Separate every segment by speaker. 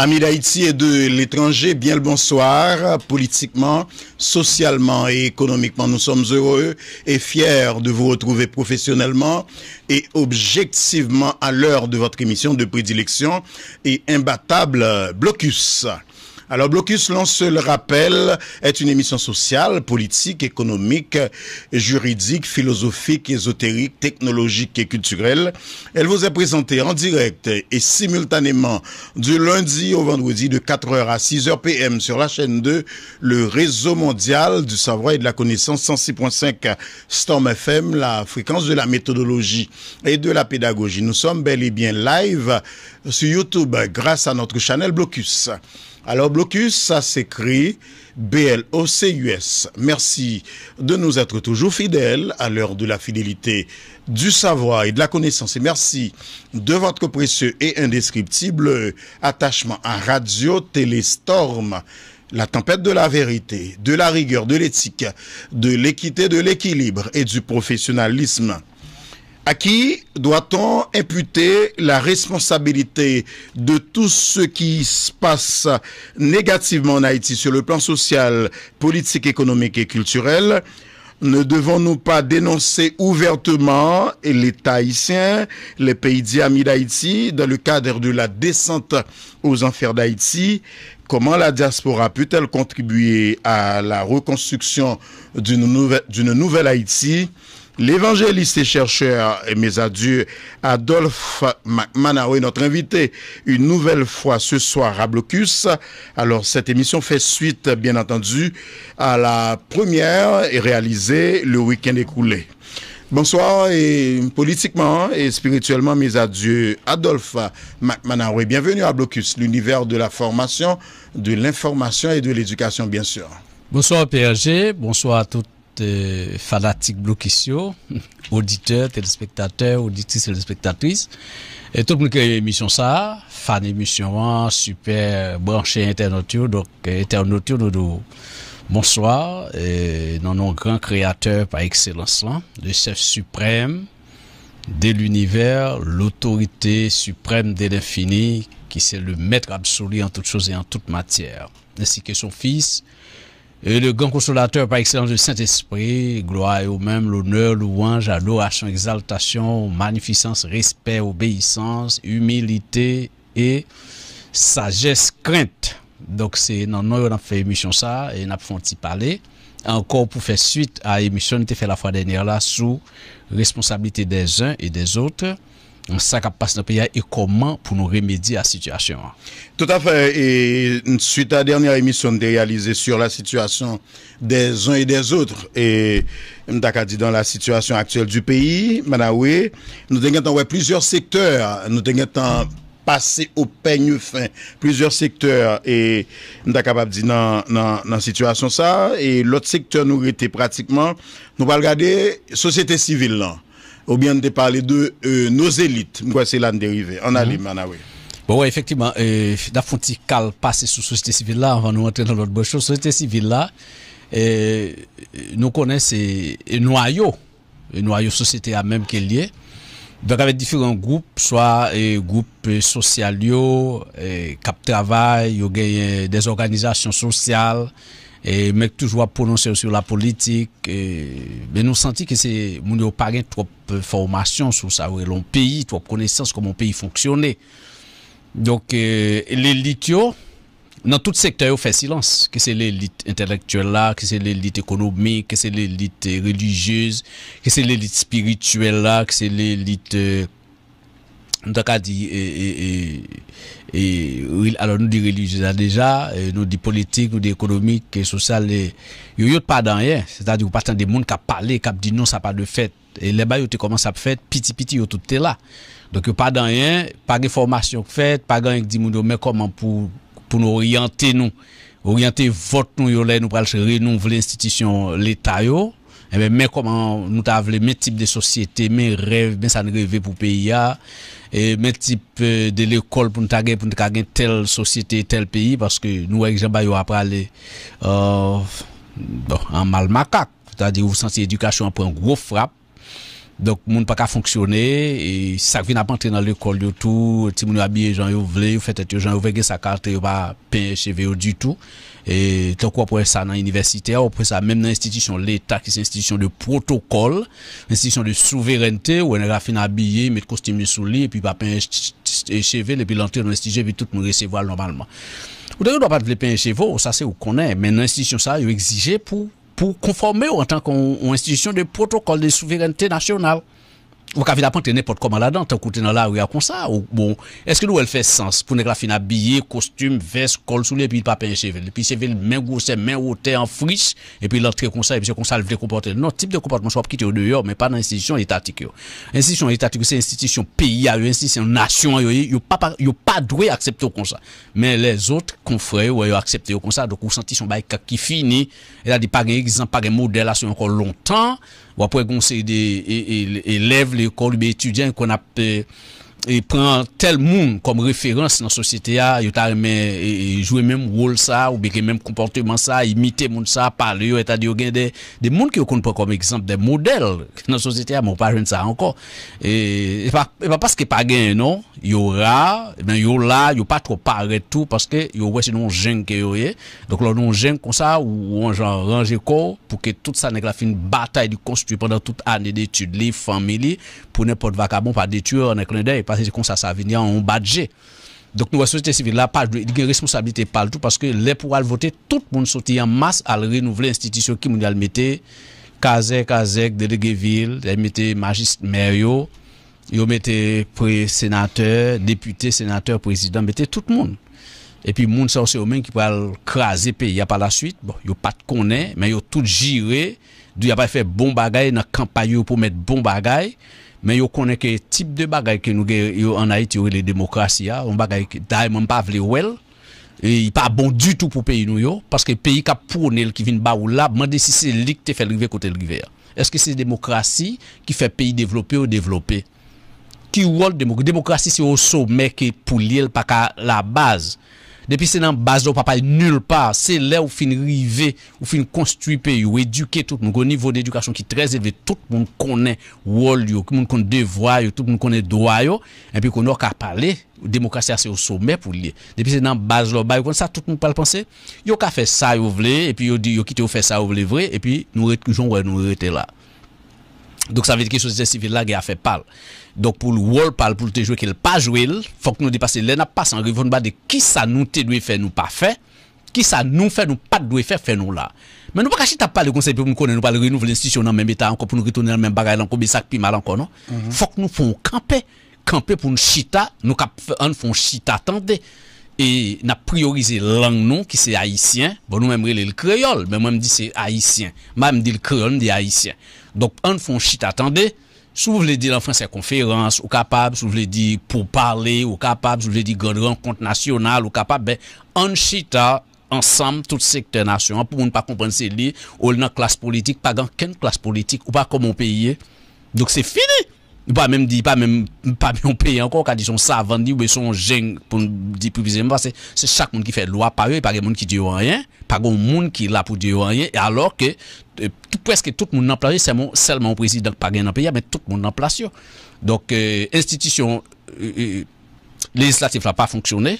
Speaker 1: Amis d'Haïti et de l'étranger, bien le bonsoir. Politiquement, socialement et économiquement, nous sommes heureux et fiers de vous retrouver professionnellement et objectivement à l'heure de votre émission de prédilection et imbattable Blocus. Alors, Blocus, l'on le rappel est une émission sociale, politique, économique, juridique, philosophique, ésotérique, technologique et culturelle. Elle vous est présentée en direct et simultanément du lundi au vendredi de 4h à 6h PM sur la chaîne 2, le réseau mondial du savoir et de la connaissance 106.5 Storm FM, la fréquence de la méthodologie et de la pédagogie. Nous sommes bel et bien live sur YouTube grâce à notre channel Blocus. Alors, blocus, ça s'écrit BLOCUS. Merci de nous être toujours fidèles à l'heure de la fidélité, du savoir et de la connaissance. Et merci de votre précieux et indescriptible attachement à Radio Téléstorm la tempête de la vérité, de la rigueur, de l'éthique, de l'équité, de l'équilibre et du professionnalisme. À qui doit-on imputer la responsabilité de tout ce qui se passe négativement en Haïti sur le plan social, politique, économique et culturel ne devons-nous pas dénoncer ouvertement l'État haïtien, les pays d'amis d'Haïti, dans le cadre de la descente aux enfers d'Haïti Comment la diaspora peut-elle contribuer à la reconstruction d'une nouvelle Haïti L'évangéliste et chercheur et mes adieux, Adolphe McManaho notre invité une nouvelle fois ce soir à Blocus. Alors, cette émission fait suite, bien entendu, à la première réalisée le week-end écoulé. Bonsoir et politiquement et spirituellement, mes adieux, Adolphe McManaho bienvenue à Blocus, l'univers de la formation, de l'information et de l'éducation, bien sûr.
Speaker 2: Bonsoir PRG, bonsoir à toutes fanatiques, fanatique auditeurs, téléspectateurs, auditrices, téléspectatrices. Et tout le monde qui a l'émission ça, fan émission, super branché internet donc internautio. nous bonsoir, et non, non, grand créateur par excellence là, le chef suprême de l'univers, l'autorité suprême de l'infini, qui c'est le maître absolu en toutes choses et en toute matière, ainsi que son fils, et le grand consolateur par excellence du Saint-Esprit, gloire au même, l'honneur, louange, adoration, exaltation, magnificence, respect, obéissance, humilité et sagesse, crainte. Donc c'est non, on a fait émission ça et on a fait un parler. Encore pour faire suite à l'émission, qui a fait la fois dernière là sous responsabilité des uns et des autres ça passe dans le et comment pour nous remédier à la situation.
Speaker 1: Tout à fait. Et suite à la dernière émission de réalisée sur la situation des uns et des autres, et dit dans la situation actuelle du pays, Manaoué, nous avons plusieurs secteurs, nous avons passé au peigne fin plusieurs secteurs et nous sommes dit de dire dans la situation ça et l'autre secteur nous était pratiquement nous va regarder société civile ou bien de parler de euh, nos élites. Moi, c'est là dérivé. En mm a oui.
Speaker 2: Bon, ouais, effectivement, euh, la sous société civile là, avant de rentrer dans l'autre chose. Société civile là, euh, nous connaissons un euh, noyau, un noyau société à même qu'elle est Donc, avec différents groupes, soit groupes sociaux, cap travail, des organisations sociales et mec toujours prononcer sur la politique mais nous senti que c'est mon pas pas trop formation sur ça ou l'on pays trop connaissance comment pays fonctionnait donc les euh, l'élite dans tout secteur fait silence que c'est l'élite intellectuelle là que c'est l'élite économique que c'est l'élite religieuse que c'est l'élite spirituelle là que c'est l'élite euh, nous avons dit, et, alors nous dit religieux déjà, nous dit politique, nous dit économique, et social, et, il n'y a pas rien hein. C'est-à-dire, vous tant des monde qui a parlé, qui a dit non, ça pas de fait. Et les bails, commencent à faire, petit, petit, tout est là. Donc, il n'y a pas d'en hein. pas de formation faite, pas de dit, mais comment pour, pour nous orienter, nous, orienter votre nous, nous, nous, nous, renouveler nous, eh ben, mais comment nous avons mes types de société, mes rêves, mes ça rêver pour pays, et mes types euh, de l'école pour nous taguer, pour nous taguer telle société, tel pays, parce que nous, avec Jean Bayo, après aller, euh, bon, en mal c'est-à-dire, vous sentez l'éducation après un gros frappe, donc, mon n'y a pas fonctionner, et ça ne vient pas entrer dans l'école du tout, si vous habillé genre gens, vous voulez, vous faites que les gens veulent que vous ne vous pas peindre cheveux du tout. Et donc, vous pouvez faire ça dans l'université, vous pouvez faire ça même dans l'institution, l'État, qui est une institution de protocole, une institution de souveraineté, où vous avez un raffin habillé, vous mettez costume sur l'île, et puis vous pas peindre cheveux, et puis vous dans vous faites tout peindre les cheveux, normalement. vous ne vous faites pas peindre cheveux, ça c'est où qu'on est mais dans ça vous exigeait pour, pour conformer en tant qu'institution de protocole de souveraineté nationale ou cavi la peintre n'importe comment là dedans tant couté dans la rue à comme ça bon est-ce que ouel fait sens pour n'grafin habillé costume veste col sous les puis pas un chevel puis séville main grosse main haute en friche et puis l'entrée comme ça et puis le ça le comportement non type de comportement faut quitter dehors mais pas dans institution étatique institution étatique c'est institution pays ainsi c'est nation yo yo pas yo pas droit accepter comme concert. mais les autres confrères yo accepter comme concert, donc vous sentez son bail qui fini c'est-à-dire par exemple par un modèle ça encore longtemps Ou apwe gonsede e, e, e, e lev le kol be etudyen kon ap pe. Euh, et prend tel monde comme référence dans la société ah, a yo même rôle ça ou bien même comportement ça imiter monde ça parler et dire oh, des des monde qui on prend comme exemple des modèles dans la société a ah, mon pas ça encore et pas pas parce que pas il non y aura ben yo là yo pas trop tout parce que yo aura sinon jeune qui yo donc là non jeune comme ça ou on genre rangé corps pour que tout ça n'est la fin bataille de construire pendant toute année d'études les familles pour n'importe vacabon pas détruire en clin d'œil parce que comme ça, ça venir en budget. Donc, nous, la société civile, là, pas de responsabilité, partout parce que les pour aller voter, tout le monde sortit en masse à renouveler l'institution qui nous a mis. Kazek, Kazek, délégué ville, ils mis magistrat, maire, ils mettaient sénateur, député, sénateur, président, tout le monde. Et puis, monde ça c'est eux même qui le craser pays par la suite. Bon, a pas de connaît, mais a tout géré. Ils y a pas fait bon bagaille dans campagne pour mettre bon bagaille. Men yo konen ke tip de bagay ke nou gen yo anayit yo e le demokrasi ya, ou bagay ke dae mwen pa vle wel, e yi pa bon du tout pou peyi nou yo, paske peyi ka pou onel ki vin ba ou la, mwen desi se lik te fe lrive kote lrive ya. Eske se demokrasi ki fe peyi devlope ou devlope? Ki wol demokrasi? Demokrasi se yo sou meke pou li el pa ka la baz. Depi se nan baz lo papay nul pa, se le ou fin rive, ou fin konstrupe, ou eduke tout moun kon nivou d'edukasyon ki treze ve tout moun konnen wol yo, ki moun kon devwa yo, tout moun konnen doa yo, epi kon nou ka pale, ou demokrasya se ou soume pou liye. Depi se nan baz lo papay, ou kon sa tout moun pale panse, yo ka fe sa yo vle, epi yo di yo kite yo fe sa yo vle vle, epi nou rete la. Donk sa vet ki souzite sivil la ge a fe pal. Donk pou l wou l pal, pou l te jwe ke l pa jwe l, fok nou di pase lè na pasan, revon ba de ki sa nou te dwe fe nou pa fe, ki sa nou fe nou pat dwe fe fe nou la. Men nou pa ka chita pal de konsey pe moun konen, nou pal renouve l institisyon nan men beta an, konpoun nou ritounen nan men bagay lan, konbe sak pi malan konon, fok nou fon kampe, kampe pou n chita, nou ka fè an fon chita tende, e na priorize lang nou ki se Haitien, bon nou mèm rele l kreyol, mèm mèm di se Haitien, mèm mèm di l Donc, on fait un attendez. Si vous voulez dire en français conférence, ou capable, si vous voulez dire pour parler, ou capable, si vous voulez dire grande rencontre nationale, ou capable, ben, on Chita, ensemble, tout secteur national, pour ne pas comprendre ce dit, ou dans classe politique, pas dans quelle classe politique, ou pas comme on payer. Donc, c'est fini! pas même dit pas même pas bien payé encore quand ils sont savants ils sont jeunes pour dire plus parce que c'est chaque monde qui fait loi par eux pas de monde qui dit rien pas de monde qui là pour dire rien alors que euh, presque tout le monde en place c'est seulement le président qui pas dans le pays mais tout le monde en place donc l'institution euh, institution euh, législative n'a pas fonctionné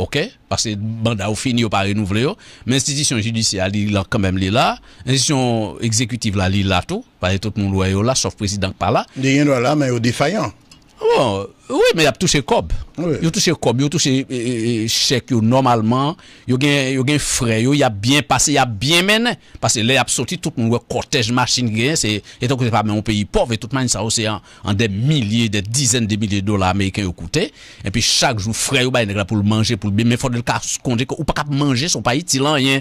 Speaker 2: OK parce que mandat a fini pas renouveler, mais institution judiciaire là quand même là institution exécutive là là tout tout le monde là sauf président par là
Speaker 1: il y a là mais au défaillant
Speaker 2: Bon, oui, mais il a touché cob. Oui. Il a touché cob, il a touché eh, eh, eh, chèque normalement, il a gagné frais, il a bien passé, il a bien mené parce que là il a sorti tout le monde cortège machine gain, c'est et donc c'est pas un pays pauvre et tout le monde, ça c'est en, des milliers, des dizaines de milliers de dollars américains ont coûté et puis chaque jour frais ou bah pour le manger pour le bien mais faut de le cas qu'on ou pas manger son pays il rien.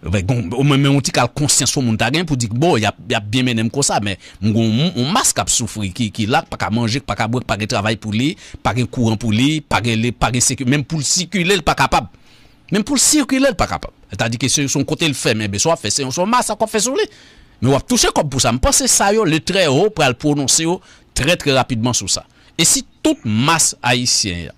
Speaker 2: ou men men mouti kal konsyans sou moun tagyen pou dik bo, yap biye men em kos sa, men moun moun moun moun mas kap soufri ki lak, pa ka manjik, pa ka bouek, pa ge travay pou li, pa ge kouran pou li, pa ge le, pa ge seki, men pou l sikile l pa kapab, men pou l sikile l pa kapab. Ta dike sou yon kontel fe, men be sou a fe seyon, sou mas a kon fe sou li. Men wap touche kom pou sa, mwen panse sa yo le tre yo pou al prononse yo tre tre rapidman sou sa. E si tout mas haisyen ya,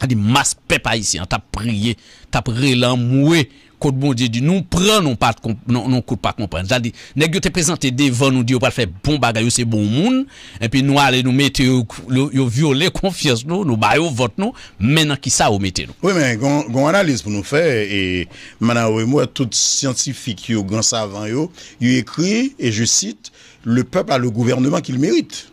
Speaker 2: a dit masse peuple haïtien t'a prié t'a relan moué Côte bon Dieu dit nous prenons non pas non non pas comprendre. C'est-à-dire nèg yo te présenté devant nous dit yo va faire bon bagaille c'est bon monde et puis nous allons nous mettre yo violer confiance nous nous baillons, vote nous maintenant qui ça au mettez nous.
Speaker 1: Oui mais gon analyse pour nous faire et maintenant e moi tout scientifique yo grand savant yo yo écrit et je cite le peuple a le gouvernement qu'il mérite.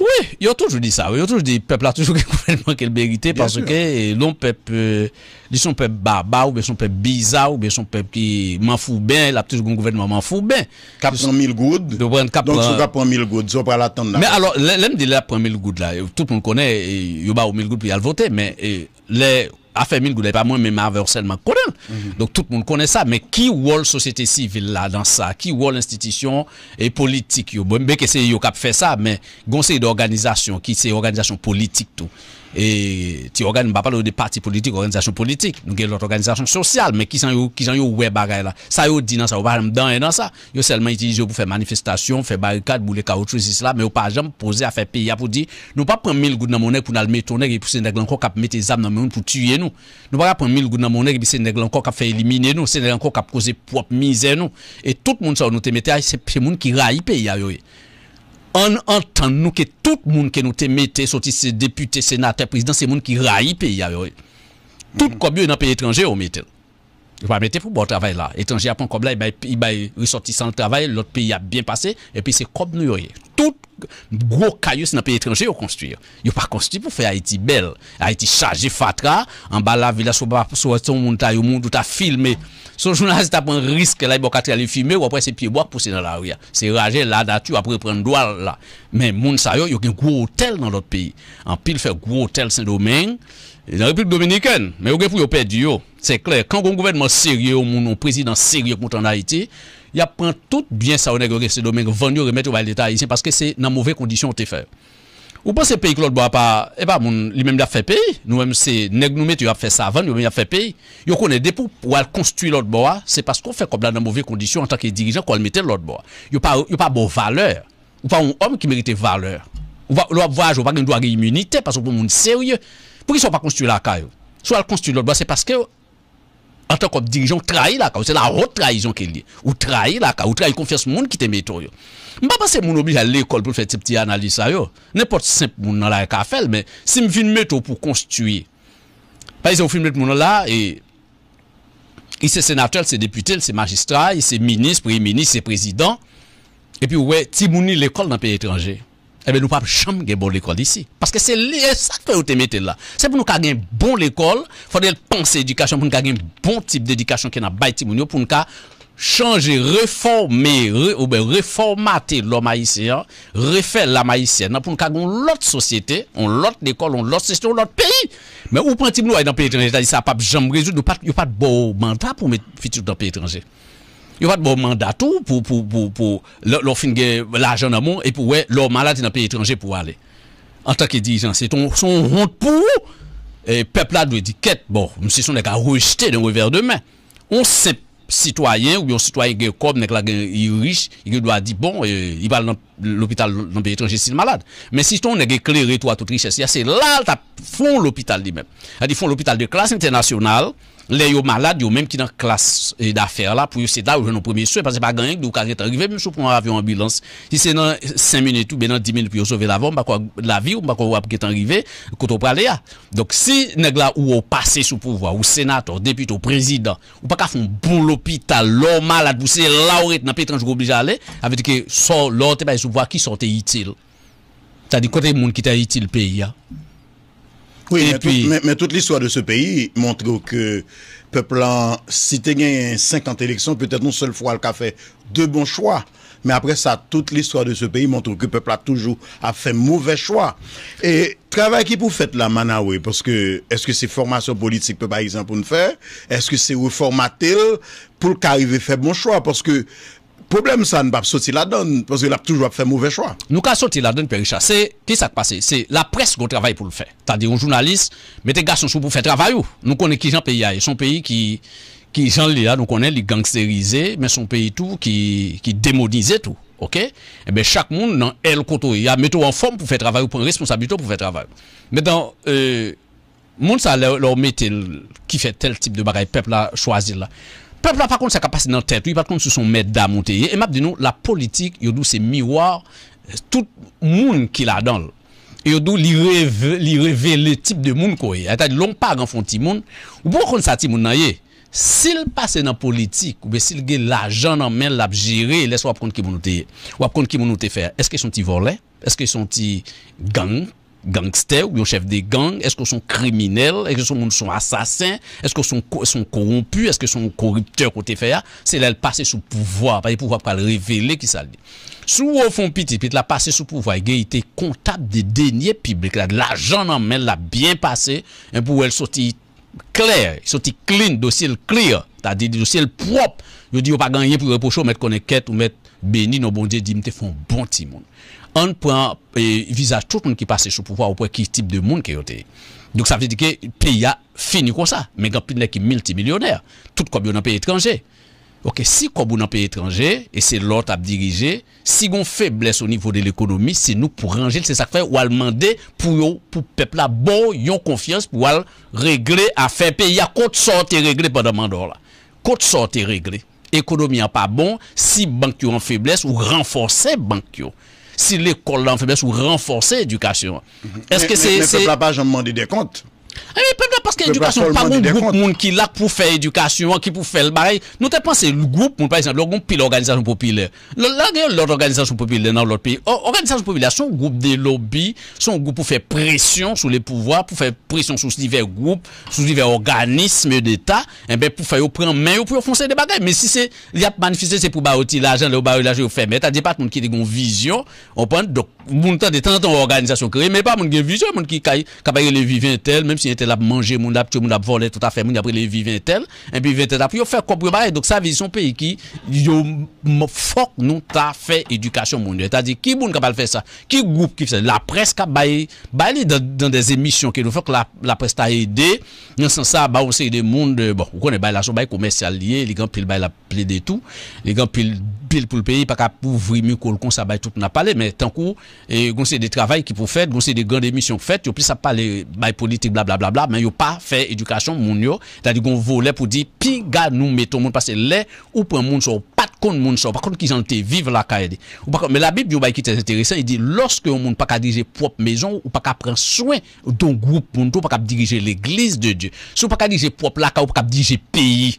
Speaker 1: Oui, il y a
Speaker 2: toujours dit ça. Il y a toujours dit le peuple a toujours gouvernement qu'il vérité parce que eh, l'on peuple, euh, ils sont peuple baba ou bien sont peuple bizarre ou bien sont peuple qui m'en fout bien, il toujours un gouvernement m'en fout bien.
Speaker 1: 400 000 1000 gouttes. Donc cap prend 1000 gouttes, on pas l'attendre. Mais alors,
Speaker 2: l'homme dit a prend 1000 gouttes là, tout le monde connaît, il y a 1000 gouttes puis il a voté, mais eh, les a fait mine goulay pas moi même harcèlement connu. mm -hmm. donc tout le monde connaît ça mais qui la société civile là dans ça qui wall institution et politique yo bon que c'est yo qui fait ça mais conseil d'organisation qui c'est organisation politique tout et ti parle pas parler de parti politique organisation politique nous avons l'autre organisation sociale mais qui sont qui sont yo ouais bagaille là ça yo dit dans ça pas dans dans ça ont seulement utilisé pour faire manifestation faire barricade bouler caoutchouc cela mais pas jamais posé à faire payer pour dire nous pas prendre 1000 gouttes dans monnaie pour nous mettre nèg et c'est encore cap mettre des armes dans pour tuer nous nous pas prendre 1000 gouttes dans monnaie et puis encore cap faire éliminer nous c'est encore cap causer propre misère nous et tout le monde ça nous te mettre c'est monde qui raille pays An antan nou ke tout moun ke nou te mette, soti se depute, senate, prezident, se moun ki rayi peyi avyo. Tout mm-hmm. kwa byo nan peyi etranje ou mette. Il pas mettre pour bon travail là. Étranger pas comme là, il va ressortir sans le travail, l'autre pays a bien passé, et puis c'est comme nous. Tout gros c'est dans pays étranger au construire. Ils pas construit pour faire Haïti belle, Haïti chargé fatra, en bas la ville, sur le au monde où as filmé. Son journaliste a pris un risque là, il va aller filmer ou après c'est pieds bois pousser dans la rue. C'est rager là nature après prendre doigt là. Mais monde, il y a un gros hôtel dans l'autre pays. En pile fait gros hôtel Saint-Domingue la République dominicaine, mais vous avez perdu. C'est clair, quand un gouvernement sérieux, un président sérieux contre en Haïti, il prend tout bien ça, on a ce domaine, vendre, remettre au l'État haïtien parce que c'est dans mauvaise condition te faire. Ou pensez pays que l'autre boit pas, eh pas ben, mon, lui-même l'a fait pays, nous-mêmes c'est, nèg nous mettre, a fait ça avant, lui-même a fait pays. Yo connaît des pour construire l'autre bois, c'est parce qu'on fait comme là dans mauvaise condition en tant que dirigeant qu'on mettait l'autre bois. Yo pas, yo pas bon valeur. Ou pas un homme qui méritait valeur. On va l'autre voyage, ou pas qu'il doit immunité parce que pour monde sérieux. Pourquoi qu'ils ne sont pas construits la caille. Soit ils construisent l'autre, c'est parce que, en tant que dirigeant, trahi la caille. C'est la haute trahison qu'il y a. Ou trahi la caille, ou trahi confiance monde qui t'aime métro. Je ne pas si mon obligé à l'école pour faire ces petites analyses. N'importe simple monde dans la faire, mais si je viens mettre pour construire. Par exemple, on de monde là et il est sénateur, c'est député, c'est magistrat, il ministres, ministre, premier ministre, c'est président. Et puis ouais, Timouni l'école dans le pays étranger eh bien, nous pas jamais une bonne l'école ici. Parce que c'est ça que vous mettez là. C'est pour nous gagner une bonne école, il faudrait penser éducation pour nous gagner un bon type d'éducation qui n'a pas été pour nous changer, réformer, ou bien réformater l'homme haïtien, refaire l'homme haïtienne, pour nous une l'autre société, on l'autre école, on l'autre société, on l'autre pays. Mais où prend-il nous dans le pays étranger? Ça pas jamais résoudre, nous pas de bon mandat pour mettre futur dans le pays étranger. Yo vat bo mandato pou pou pou pou lor fin gen lage nan moun e pou we lor malade nan peye etranje pou wale. An takye di jan se ton son ronde pou pepla dwe di ket bon msison dek a rejte den we ver demen. On sep sitwayen ou yon sitwayen gen kob nek lage yon riche yon do a di bon yon euh, bal nan l'hopital nan peye etranje si l malade. Men si ton nek e kleri to a tout riche se yase la ta fon l'hopital di men. A di fon l'hopital de klas international. Le yo malade, yo menm ki nan klas e dafer la, pou yo se da ou jenon premye sou, e pa se pa genyenk nou kage tanrive, mwen sou prou an avyon ambulans. Si se nan 5 men etou, be nan 10 men pou yo souve lavan, mwen bakwa lavi, mwen bakwa wapke tanrive, koto prale ya. Dok si neg la ou ou pase sou pouvoi, ou senator, deput, ou prezident, ou pa ka foun bou l'opital, lò malade, bouse lò ou rete nan petranjou goblija ale, avetike lò te bay sou pouvoi ki sou te itil. Ta di kote moun ki te itil peyi ya.
Speaker 1: Oui, mais, mais, toute l'histoire de ce pays montre que peuple, si tu gagné 50 élections, peut-être une seule fois le fait deux bons choix. Mais après ça, toute l'histoire de ce pays montre que le peuple a toujours a fait mauvais choix. Et travail qui vous faites là, Manaoué, parce que est-ce que c'est formation politique, par exemple, pour nous faire Est-ce que c'est reformaté pour qu'arriver faire bon choix Parce que problème ça ne pas sortir la donne parce qu'il a toujours fait mauvais choix.
Speaker 2: Nous avons sortir la donne, C'est qui ça C'est la presse qui travaille pour le faire. C'est-à-dire, un journaliste, mettez garçons sous pour faire travail. Nous connaissons qui est pays. Son pays qui, qui Jean là, nous connaissons, les gangsterisé, mais son pays tout, qui, qui démonise tout. Ok? Eh ben, chaque monde, dans elle, côté, il a en forme pour faire travail, pour une responsabilité pour faire travail. Maintenant, le euh, monde, ça, leur, met qui fait tel type de bagaille, peuple, a choisir, là. Peplapak kont se kapase nan tetwi, patkont se son meddam moun te ye, emap di nou la politik yo dou se miroar euh, tout moun ki la donl. Yo dou li revele tip de moun kowe, etay long pa gan fonti moun, ou pou kon sati moun naye. Sil pase nan politik, ou be sil ge la jan nan men lap jire, les wap kont ki moun nou te ye. Wap kont ki moun nou te fe, eske son ti volen, eske son ti gangl. gangster ou un chef de gang, est-ce que sont criminels, est-ce que sont, sont assassins, est-ce que sont, sont corrompus, est-ce que sont corrupteurs côté fait c'est là le passé sous pouvoir, pas le pouvoir pas le révéler qui ça dit. Sous au fond petit, petit, la passé sous pouvoir, il était comptable des deniers publics, là, de l'argent en main, l'a bien passé, pour elle sorti clair, sortir clean, dossier clear, c'est-à-dire dossier propre. Je dis, pas gagné pour reprocher, mettre connaît ou mettre béni, nos bon Dieu dit, font bon timon. an pou an e, vizaj tout moun ki pase chou pou fwa ou pou ek ki tip de moun ki yo te. Douk sa fje dike, piya fini kon sa. Men kan pinle ki milti milyonèr, tout kouboun an pe etranje. Ok, si kouboun an pe etranje, e se lot ap dirije, si goun feblesse ou nivou de l'ekonomi, se nou pou ranje lese sak fwe, ou al mande pou pepla bo yon konfians pou al regre a fe piya. Kouboun an pe etranje, ekonomi an pa bon, si bankyo an feblesse, ou renfose bankyo. si l'école là en renforcer l'éducation. Mhm. Est-ce que c'est... Mais, mais, mais, mais pas des comptes E, pwè mè, pwè mè, paske edukasyon, pa moun group moun ki lak pou fè edukasyon, ki pou fè lbarey, nou te panse, loup moun, par exemple, loup moun pil organizasyon popile, loup lade yo loup organizasyon popile nan loup pi, oh, organizasyon popile, son group de lobby, son group pou fè presyon sou le pouvoi, pou fè presyon sou sivè group, sou sivè organisme d'Etat, mè pou fè yo prè mè, yo pou yo fonse de bagay, mè si se, li ap manifesté, se pou baoti lajen, le ou ba si yon tel ap manje moun ap, ti yon moun ap vole, tout ap fè moun apri le viventel, epi viventel ap, yo fè komprou ba, et doks sa vizisyon pe, ki yo mou fok nou ta fè edukasyon moun, et a di ki moun kapal fè sa, ki goup ki fè, la pres ka baye, baye li dan des emisyon, ki nou fok la pres ta ede, yon san sa ba ou se ide moun, bon, ou konen baye la chou, baye komersyal liye, li gen pili baye la ple de tou, li gen pili, pile pour le pays, pas qu'à ouvrir bah, le con, ça, va tout n'a parlé, mais tant qu'on c'est des travail qui pour faire, c'est des grandes émissions faites, yo plus ça parler bail politique blablabla, bla, bla, mais yo pas fait éducation moun yo, cest qu'on volait pour dire pi gars nous mettons monde parce que les ou pour monde sont pas de compte monde sont, par contre qu'ils ont été vivre la caille. mais la Bible yo bail qui est intéressant, il dit lorsque on monde pas qu'à diriger propre maison ou pas qu'à prendre soin d'un groupe monde, pas qu'à diriger l'église de Dieu. Si pas qu'à diriger propre la ou pas qu'à diriger pays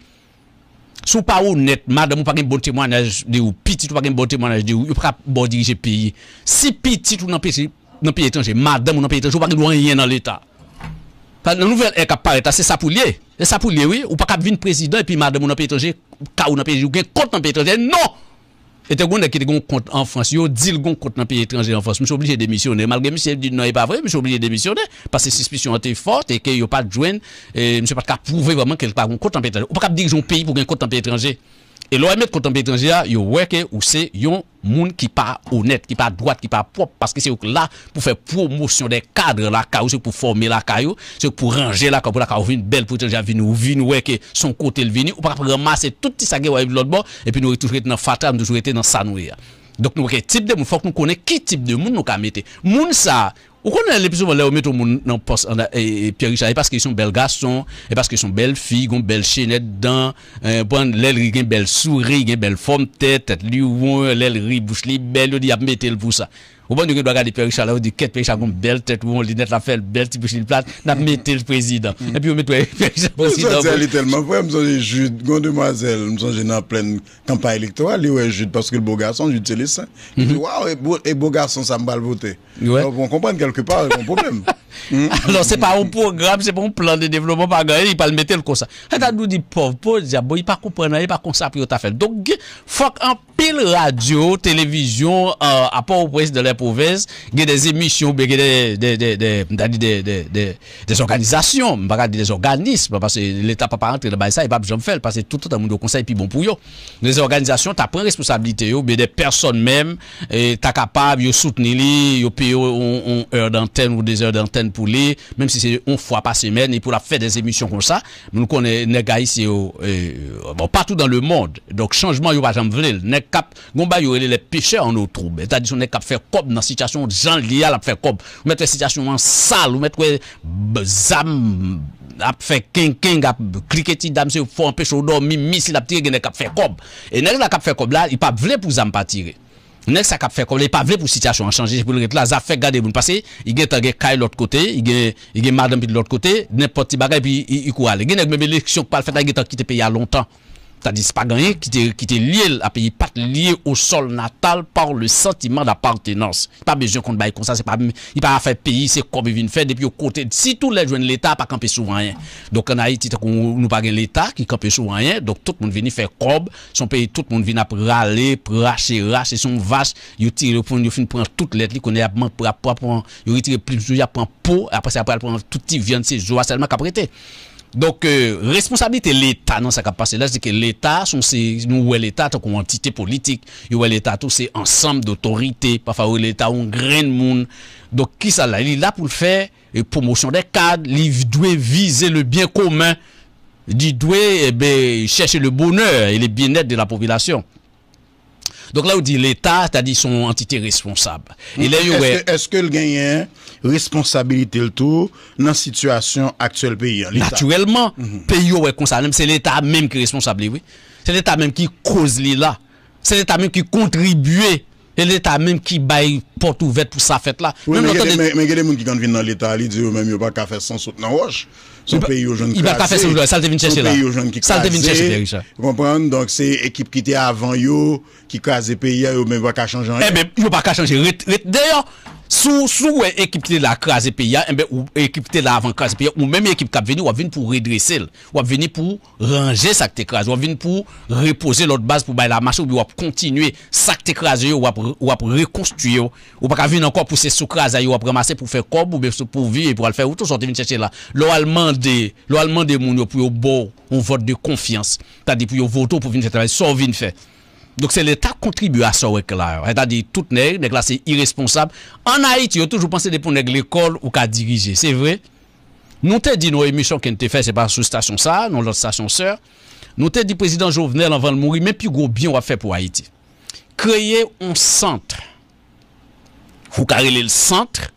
Speaker 2: Sou pas honnête madame ou pas un bon témoignage de ou, petit ou pas un bon témoignage de ou, ou pa bon diriger pays Si petit ou nan pays etranje, madame ou nan peyi etranje, ou pas gen douan yen nan l'Etat. Pan nan nouvel ek ap pareta, se c'est pou liye. Se oui. Ou pa kap président et puis madame ou nan peyi etranje, ka ou nan pays ou gen compte nan pays non! Et on a un compte en France, yo dit le compte dans pays étranger en France, je suis obligé de démissionner. Malgré monsieur dit non, n'est pas vrai, je suis obligé de démissionner parce que suspicion était forte et que a pas de joindre et monsieur pas capable prouver vraiment qu'il pas un compte en pays étranger. On pas y diriger un pays pour un compte en pays étranger. Et l'on met côté étranger, yo ouais que ou c'est un qui pas honnête, qui pas droite, qui pas propre parce que c'est là pour faire promotion des cadres la pour former la caillou, c'est pour ranger la caillou, la caillou une belle pour étranger venir ou venir ouais que son côté le venir ou pour ramasser tout ce qui est de l'autre bord et puis nous toujours dans dans fatal, nous toujours dans ça Donc nous quel type de monde, faut que nous connaissions qui type de monde nous ka Moun ça Ou kon lè lè piso wè lè wè mè tou moun nan pòs an da e, e Pierre Richard? E paske son bel gaston, e paske son bel figon, bel chenèt dan, pou e, an lè lè gen bel souri, gen bel fòm tèt, lè lè lè rè bouch lè bel, yo di apmète lè pou sa. Vous bon nous regarder Père Richard là, vous dites, quest Père Richard, une belle tête, on lunette, la fait, belle petite bouche de plate, n'a mis le président. Mm. Et puis, on met Père Richard président. Je c'est tellement
Speaker 1: vrai, nous suis Jude, grande demoiselle, me sommes en pleine campagne électorale, ouais, Jude, parce que le beau garçon, Jude, c'est les Il dit, mm-hmm. waouh, et beau garçon, ça me va le voter. Donc, on comprend quelque part, mon problème. Alors, c'est pas un programme, c'est pas un plan de développement, pas gagné, il pas le mettre comme ça. Et t'as
Speaker 2: nous dit, pauvre, pauvre, il pas comprendre, il pas consacré, il t'a fait. Donc, faut qu'en pile radio, télévision, euh, à part au de Mauvaise, il y a des émissions, il y a des, des, des, des, organisations, pas des organismes, parce que l'État ne peut pas rentrer dans ça, il ne peut pas faire, parce que tout le monde au conseil, puis bon pour eux. Les organisations, tu as pris responsabilité, mais des personnes même, tu es capable de soutenir, de payer une heure d'antenne ou des heures d'antenne pour les, même si c'est une fois par semaine, et pour la faire des émissions comme ça, nous connaissons les gars ici, euh, partout dans le monde. Donc, changement, il n'y a pas jamais cap, Les les pêcheurs en eau trouble. C'est-à-dire, on est cap faire nan sityasyon jan li al ap fe kob ou metwe sityasyon an sal ou metwe zam ap fe keng keng ap klike ti dam se ou fo an pe chodo mi misil ap tire genek ap fe kob e nèk la kap fe kob la i pa vle pou zam pa tire nèk sa kap fe kob la i pa vle pou sityasyon an chanje pou lèk la zafek gade pou n'pase i gen ta gen kay lòt kote i gen mardan pi lòt kote nen poti bagay pi i kou ale genek mèbe lèk syon kpal fèta i gen ta kite pe ya lontan c'est-à-dire c'est pas gagné qui était lié à pays pas lié au sol natal par le sentiment d'appartenance pas besoin qu'on baille comme ça c'est pas il pas faire pays c'est comme il vient de faire depuis au côté si tous les jeunes l'état pas camper souvent rien donc en Haïti nous pas l'état qui camper souvent rien donc tout le monde vient faire cob son pays tout le monde vient râler racher racher son vache il tire pour il fin prendre toute il qu'on est pour pour il retire plus il prend peau après ça prend tout petit viande c'est joie seulement qu'après Donk, euh, responsabilite l'Etat nan sa kapasite la, se di ke l'Etat son se nou wè l'Etat ton kon entite politik, yo wè l'Etat ton se ansam d'otorite, pa fa wè l'Etat un gren moun. Donk, ki sa la, li la pou l'fe, euh, pou mousyon de kad, li dwe vize le bien komen, di dwe, ebe, chèche le bonheur e le bien net de la popilasyon. Donc là, on dit l'État, c'est-à-dire son entité responsable. Est-ce que,
Speaker 1: est que le gagnant responsabilité le tout dans la situation actuelle pays hein, Naturellement, le mhm. pays ouais
Speaker 2: c'est l'État même qui est responsable, oui. C'est l'État même qui cause les là. C'est l'État même qui contribue l'État l'État même qui baille porte ouverte pour sa fête là. Oui, des gens qui
Speaker 1: viennent viennent l'État l'État. Ils disent « que n'y a pas qu'à faire sans soutenir la roche. Son pays aux jeunes ça Il va pas faire ça, ça devine chercher là. Ça devine chercher, Pierre Richard. Vous comprenez? Donc, c'est l'équipe qui était avant yo, qui crase le pays, yo, même pas va changer. Eh
Speaker 2: ben, yo pas changer. D'ailleurs, sous, sous, équipe qui était là, crase le pays, eh ben, ou équipe qui était là avant crase le pays, ou même équipe qui a venu, ou a venu pour redresser, ou a venu pour ranger ça que crase, ou a venu pour reposer l'autre base pour bailler la marche, ou bien continuer ça que crase, ou ou a reconstruire, ou pas venir encore pour se sous crase, ou est ramasser pour faire corbe, ou pour vivre, pour le faire, ou tout, sortir, de chercher là. L'allemand, de lo des mandé pour yo pou vote de confiance. t'as di pou yo voto pour vin fè travay, so vin faire Donc c'est l'État qui contribue à ça, avec clair. cest à tout nègre, nègre c'est irresponsable. En Haïti, on toujours pensé de l'école ou qu'à diriger. C'est vrai. Nous t'ai dit, nos émissions qui ont fait c'est pas sous station ça, non, l'autre station sœur. Nous te dit, président Jovenel, avant de mourir, mais plus gros bien, on va faire pour Haïti. Créer un centre. Vous carrez le centre.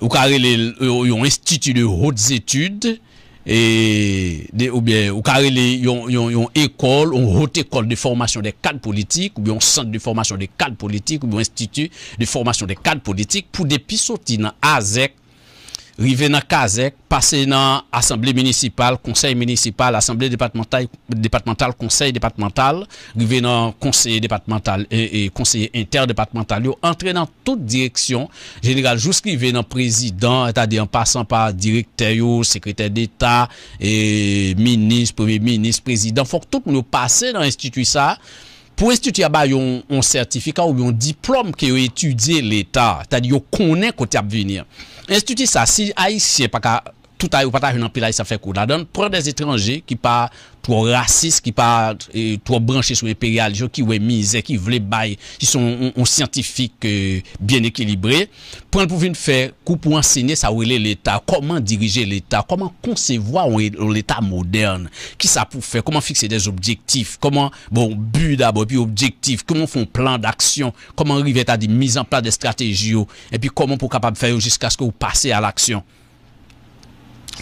Speaker 2: ou carrez euh, un institut de hautes études. Ou kare li yon ekol, yon hot ekol de formasyon de kan politik Ou yon sent de formasyon de kan politik Ou yon institut de formasyon de kan politik Pou depi soti nan azek Rive nan kazek, pase nan asemblee menisipal, konsey menisipal, asemblee depatmental, konsey depatmental, rive nan konseye depatmental e konseye interdepatmental. Yo entre nan tout direksyon jeneral, jousk rive nan prezident, etade en pasan pa direkter yo, sekretè d'eta, menis, preve menis, prezident, fok tout nou pase nan institu sa, Pour institut, a y un certificat ou un diplôme qui a étudié l'État. C'est-à-dire, qu'on connaît côté à venir. Institut, ça, si Haïtien, pas tout à l'heure, pas à un pile, ça fait cours. Là, prend des étrangers qui pas racistes, qui pas trop branchés sur l'impérial, qui ouais misés, qui voulaient bailler, qui sont scientifiques euh, bien équilibré. Pour faire coup pour enseigner ça où l'État, comment diriger l'État, comment concevoir l'État moderne, qui ça pour faire, comment fixer des objectifs, comment bon but d'abord puis objectif, comment font plan d'action, comment arriver à des mise en place des stratégies et puis comment pour capable faire jusqu'à ce que vous passez à l'action.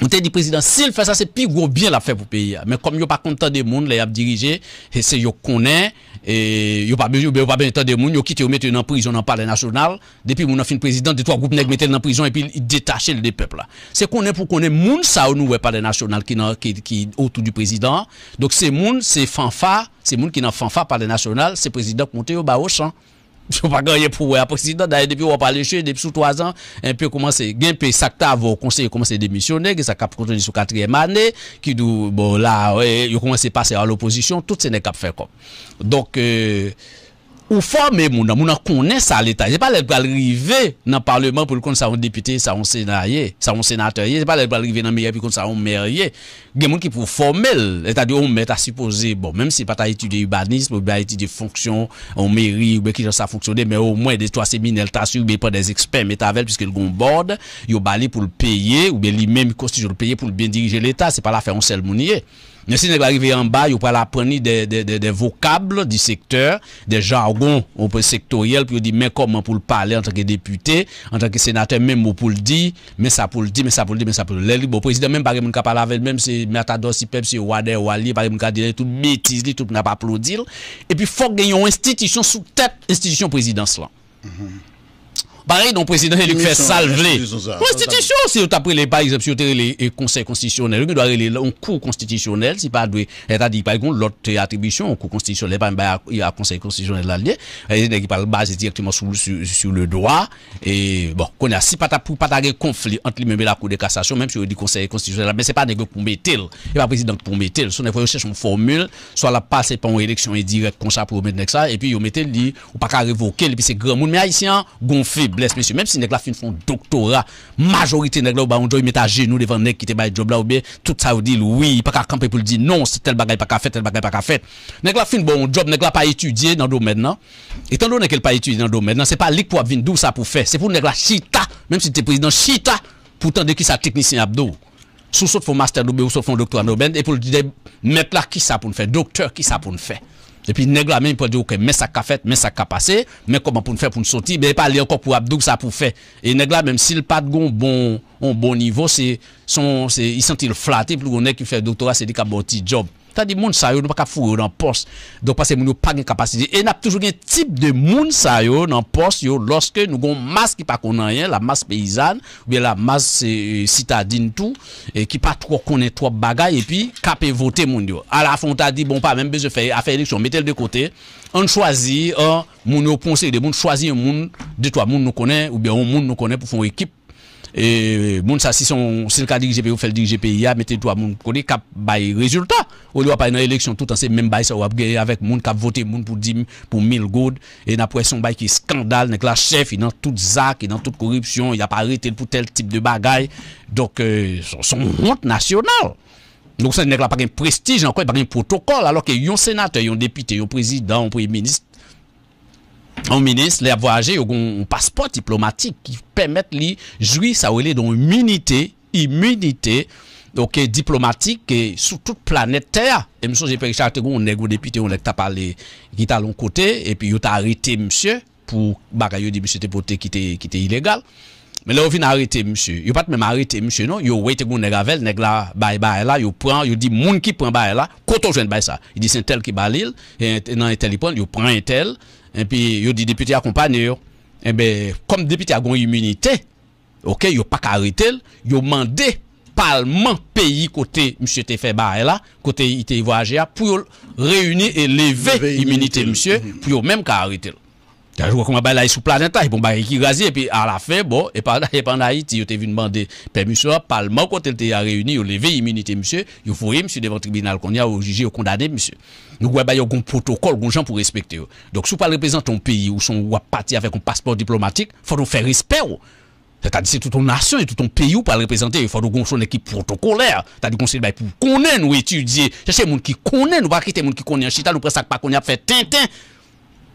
Speaker 2: On te dit président, s'il fait ça, c'est plus gros bien l'affaire fait pour pays. Hein. Mais comme yo pas content de monde, les a dirigé, et c'est yo connaît, et yo pas besoin, yo pas besoin de monde, yo quitte yo mettre en prison dans le palais national, depuis mon fin président, de trois groupes nèg mettent en prison et puis il détache le peuple là. C'est qu'on est pour qu'on ait monde ça nous, nouveau palais national qui qui autour du président. Donc c'est monde, c'est fanfa, c'est monde qui dans fanfare palais national, c'est président monter au bas au champ. Je n'ai pas gagné pour le président. D'ailleurs, depuis on a parlé, depuis sous trois ans, un peu commencer à gagner. Ça a un conseil commencé à démissionner. Ça a continuer sur la quatrième année. Qui dit, bon, là, il a commencé à passer à l'opposition. Tout ce n'est qu'à faire comme. Donc, euh, Ou fòmè moun, moun an konè sa l'Etat, jè pa lèl pral rivè nan parleman pou l'koun sa yon deputè, sa yon senatè, jè pa lèl pral rivè nan meyèp pou l'koun sa yon meyè. Gè moun ki pou fòmè l, etadou ou mè ta suppose, bon, mèm se pa ta etude urbanisme ou ba etude fonksyon, ou mèri, ou be kè jò sa fonksyonè, mè mè ou mè mè, des toasèmine l ta sur, be yon pa des ekspèm, etavelle, piske l goun bòrd, yon bali pou l peye, ou be li mèm kosti jò l peye pou l ben dirije l'Etat, se pa la fè an sel m Mais si vous arrivez en bas, vous pouvez apprendre des, vocables du secteur, des jargons au peut sectoriels, puis vous dites, mais comment pour le parler en tant que député, en tant que sénateur, même pour le dire, mais ça pour le dire, mais ça pour le dire, mais ça pour le dire. Le président, même par exemple, parler avec même, c'est Matador, si Pep, c'est Wader, Wali, par exemple, dire tout bêtise, tout n'a pas applaudi. Et puis, il faut gagner une institution sous tête, institution présidence là. Mm-hmm. Pareil, donc, président, il fait salver. Constitution, si vous pris par exemple, si vous le conseil constitutionnel, vous doit aller en cours constitutionnel, si pas, c'est-à-dire, par exemple, l'autre attribution au cours constitutionnel, pas, il y a conseil constitutionnel de dedans il parle basé directement sur, sur, le droit, et bon, qu'on a, si pas, pour pas de conflit entre lui-même et la cour de cassation, même si vous dit conseil constitutionnel, mais c'est pas des pour mettre, et pas président pour mettre, si on recherche une formule, soit la passer par une élection indirecte, comme ça, pour mettre ça, et puis, vous mettez, ou pas qu'à révoquer, et puis c'est grand monde, mais haïtien, gonflé bless monsieur. Même si nèg la fin font doctorat, majorité nèg la ou ba on joy met à genoux devant nèg qui te ba job là ou bien tout ça ou dit oui, pas qu'à camper pour dire non, c'est tel bagaille pas qu'à fait tel bagaille pas qu'à faire. Nèg la fin bon job, nèg la pas étudié dans le domaine là. Étant donné qu'elle pas étudié dans le domaine là, c'est pas lui pour venir d'où ça pour faire, c'est pour nèg la chita, même si tu es président chita, pourtant de qui sa technicien abdo sous saut font master ou saut font doctorat et pour dire mettre là qui ça pour nous faire docteur qui ça pour nous faire Depi negla men pou di ok, men sa ka fet, men sa ka pase, men koman pou nou fe pou nou soti, men e pa li ankon pou abdouk sa pou fe. E negla men, si l pat goun bon, bon nivou, y sentil flate, plou gounen ki fè doktora, se di ka boti job. Ta di moun sa yo nou pa ka foug yo nan pos, dok pa se moun yo pa gen kapasite. E nap toujou gen tip de moun sa yo nan pos yo loske nou gon mas ki pa konan yen, la mas peyizan, ou bien la mas sitadin euh, tou, ki pa konen 3 bagay, e pi ka pey vote moun yo. A la fon ta di, bon pa, mwen beze a fey eliksyon, metel de kote, an chwazi, moun yo ponse, de moun chwazi moun, de to a moun nou konen, ou bien moun nou konen pou fon ekip, E, e, moun sa si son selka diri GPI ou fel diri GPI ya, mette to a moun koni kap bayi rezultat Ou li wapay nan eleksyon tout an se men bayi sa wap gaye avèk moun kap vote moun pou 10, pou 1000 goud E nan pwè e son bayi ki skandal, nan ek la chef, nan tout zak, nan tout korupsyon, y apare tel pou tel tip de bagay Dok son moun t nasyonal Non sen nek la pwè gen prestij, nan kwen pwè gen protokol, alò ke yon senate, yon depite, yon prezident, yon preministe un ministre les voyageurs ont un passeport diplomatique qui permet lui jouir sa ouille dans immunité immunité donc diplomatique et sur toute planète terre et monsieur j'ai pris charte on est député on est parlé qui t'a long côté et puis vous a monsieur pour bagayou dit monsieur député qui était qui était illégal mais là on vient arrêter monsieur il pas même arrêter monsieur non yo vous gon negavel neg la bye bye là yo prend yo dit moun qui prend bye là koto jeune bye ça il dit c'est tel qui balil et dans tel il prend yo prend tel et puis a dit député accompagnés. et eh ben comme député a une immunité OK yo pas qu'à arrêter yo mandé parlement pays côté monsieur Tefeba, côté il était pour réunir et lever immunité monsieur pour même qu'à arrêter T'as joué comme un bail sous planète, a bon bail qui rasé et puis à la fin bon et pendant et pendant Haïti, ils t'ont venu demandé permission parlement quand ils t'ont réuni, ils a levé immunité monsieur, il faut monsieur devant tribunal qu'on y a au jugé au condamné monsieur. Nous ouais un bah, protocole, un gens pour respecter. Donc si pas représenter ton pays ou son ou parti avec un passeport diplomatique, faut nous faire respect. C'est-à-dire c'est toute ton nation et tout ton pays ou pas représenter, il faut nous une équipe protocolaire. C'est-à-dire qu'on pas bah, pour connaître nous étudier, chercher gens qui connaissent, nous pas quitter monde qui connaît chita, nous presque pas qu'on a fait tintin.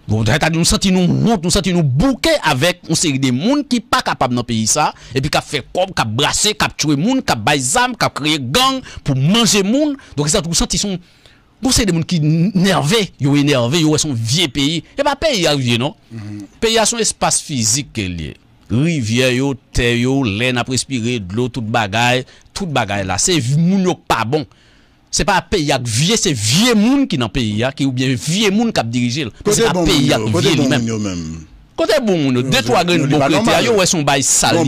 Speaker 2: Bon, nous sentons nous honte, nous sentons nous bouquet avec une série de monde qui pas capable dans pays ça et puis qui fait comme qui brasser, qui tué monde, qui des armes, qui des gang pour manger monde. Donc ça nous sentons des gens qui nerveux, ils sont yo ils sont vieux pays. Et pas pays vieux non? Mhm. Pays a son espace physique lié. Rivière, yo, terre, yo, laine à respirer, de l'eau, toute bagaille, toute bagaille là. C'est pas bon. Se pa peyak vie, se vie moun ki nan peyak Ou bien vie moun kap dirijil Kote bon moun yo, kote bon moun yo
Speaker 1: men Kote bon moun yo, detwa gen bon klete Yo wè son bay sal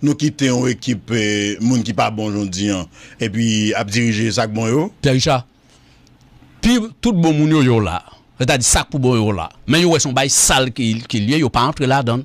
Speaker 1: Nou kite yon ekip Moun ki pa bon jondian E pi ap dirijil sak bon yo Pi tout bon moun yo yo la E ta di sak pou bon yo la Men yo wè son
Speaker 2: bay sal ki liye Yo pa entre la don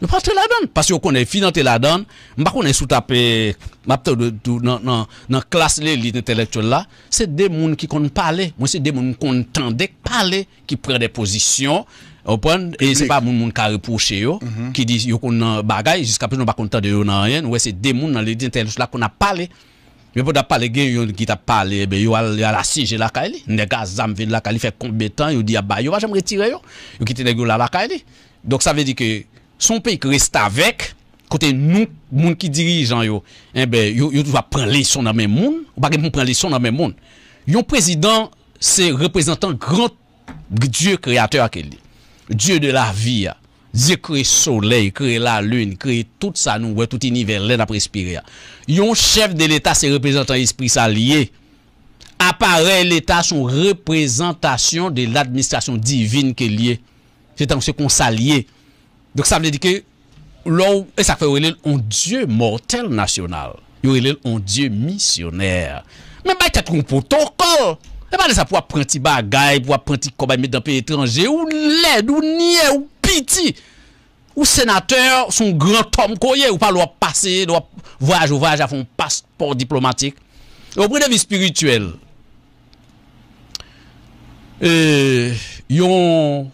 Speaker 2: Nou pa te ladan. Pas yo konen fi nan te ladan. Mba konen sou tapen mba tapen nan klas le li de intelektwel eh la. Se de moun ki konen pale. Mwen se de moun konen tendek pale ki pre de pozisyon. E se pa moun moun ka repouche yo ki di ah yo konen bagay jiska pli nou pa konten de yo nan riyen. Mwen se de moun nan le de intelektwel la konen pale. Mwen pou da pale gen yon ki ta pale yon ala sije la ka e li. Nega zam ven la ka e li fe konbe tan yon di ya ba yo wajan mre tire yo yon kite negyo la la ka e li. Dok sa ve son pays qui reste avec, côté nous, monde qui dirigeant yo, eh ben, yo, va prendre les dans même monde, ou pas prendre sons dans même monde. Yon président, c'est représentant grand Dieu créateur Dieu de la vie, Dieu crée le soleil, crée la lune, crée tout ça nous, tout univers, l'air a respirer. Yon chef de l'État, c'est représentant esprit salié. Apparaît l'État, son représentation de l'administration divine qu'il est. C'est en ce qu'on s'allie. Dok sa mè dike, lò, e sa fè yon relèl yon dieu mortal nasyonal. Yon relèl yon dieu misyonèr. Mè mè te tron pou ton kon. E mè ne sa pou aprenti bagay, pou aprenti kobay, mè dèmpe etranje, ou led, ou nye, ou piti. Ou senateur, son grand tom koye, ou pa lò ap pase, yon voyaj ou voyaj a fon pasport diplomatik. Yon prenevi spirituel. E yon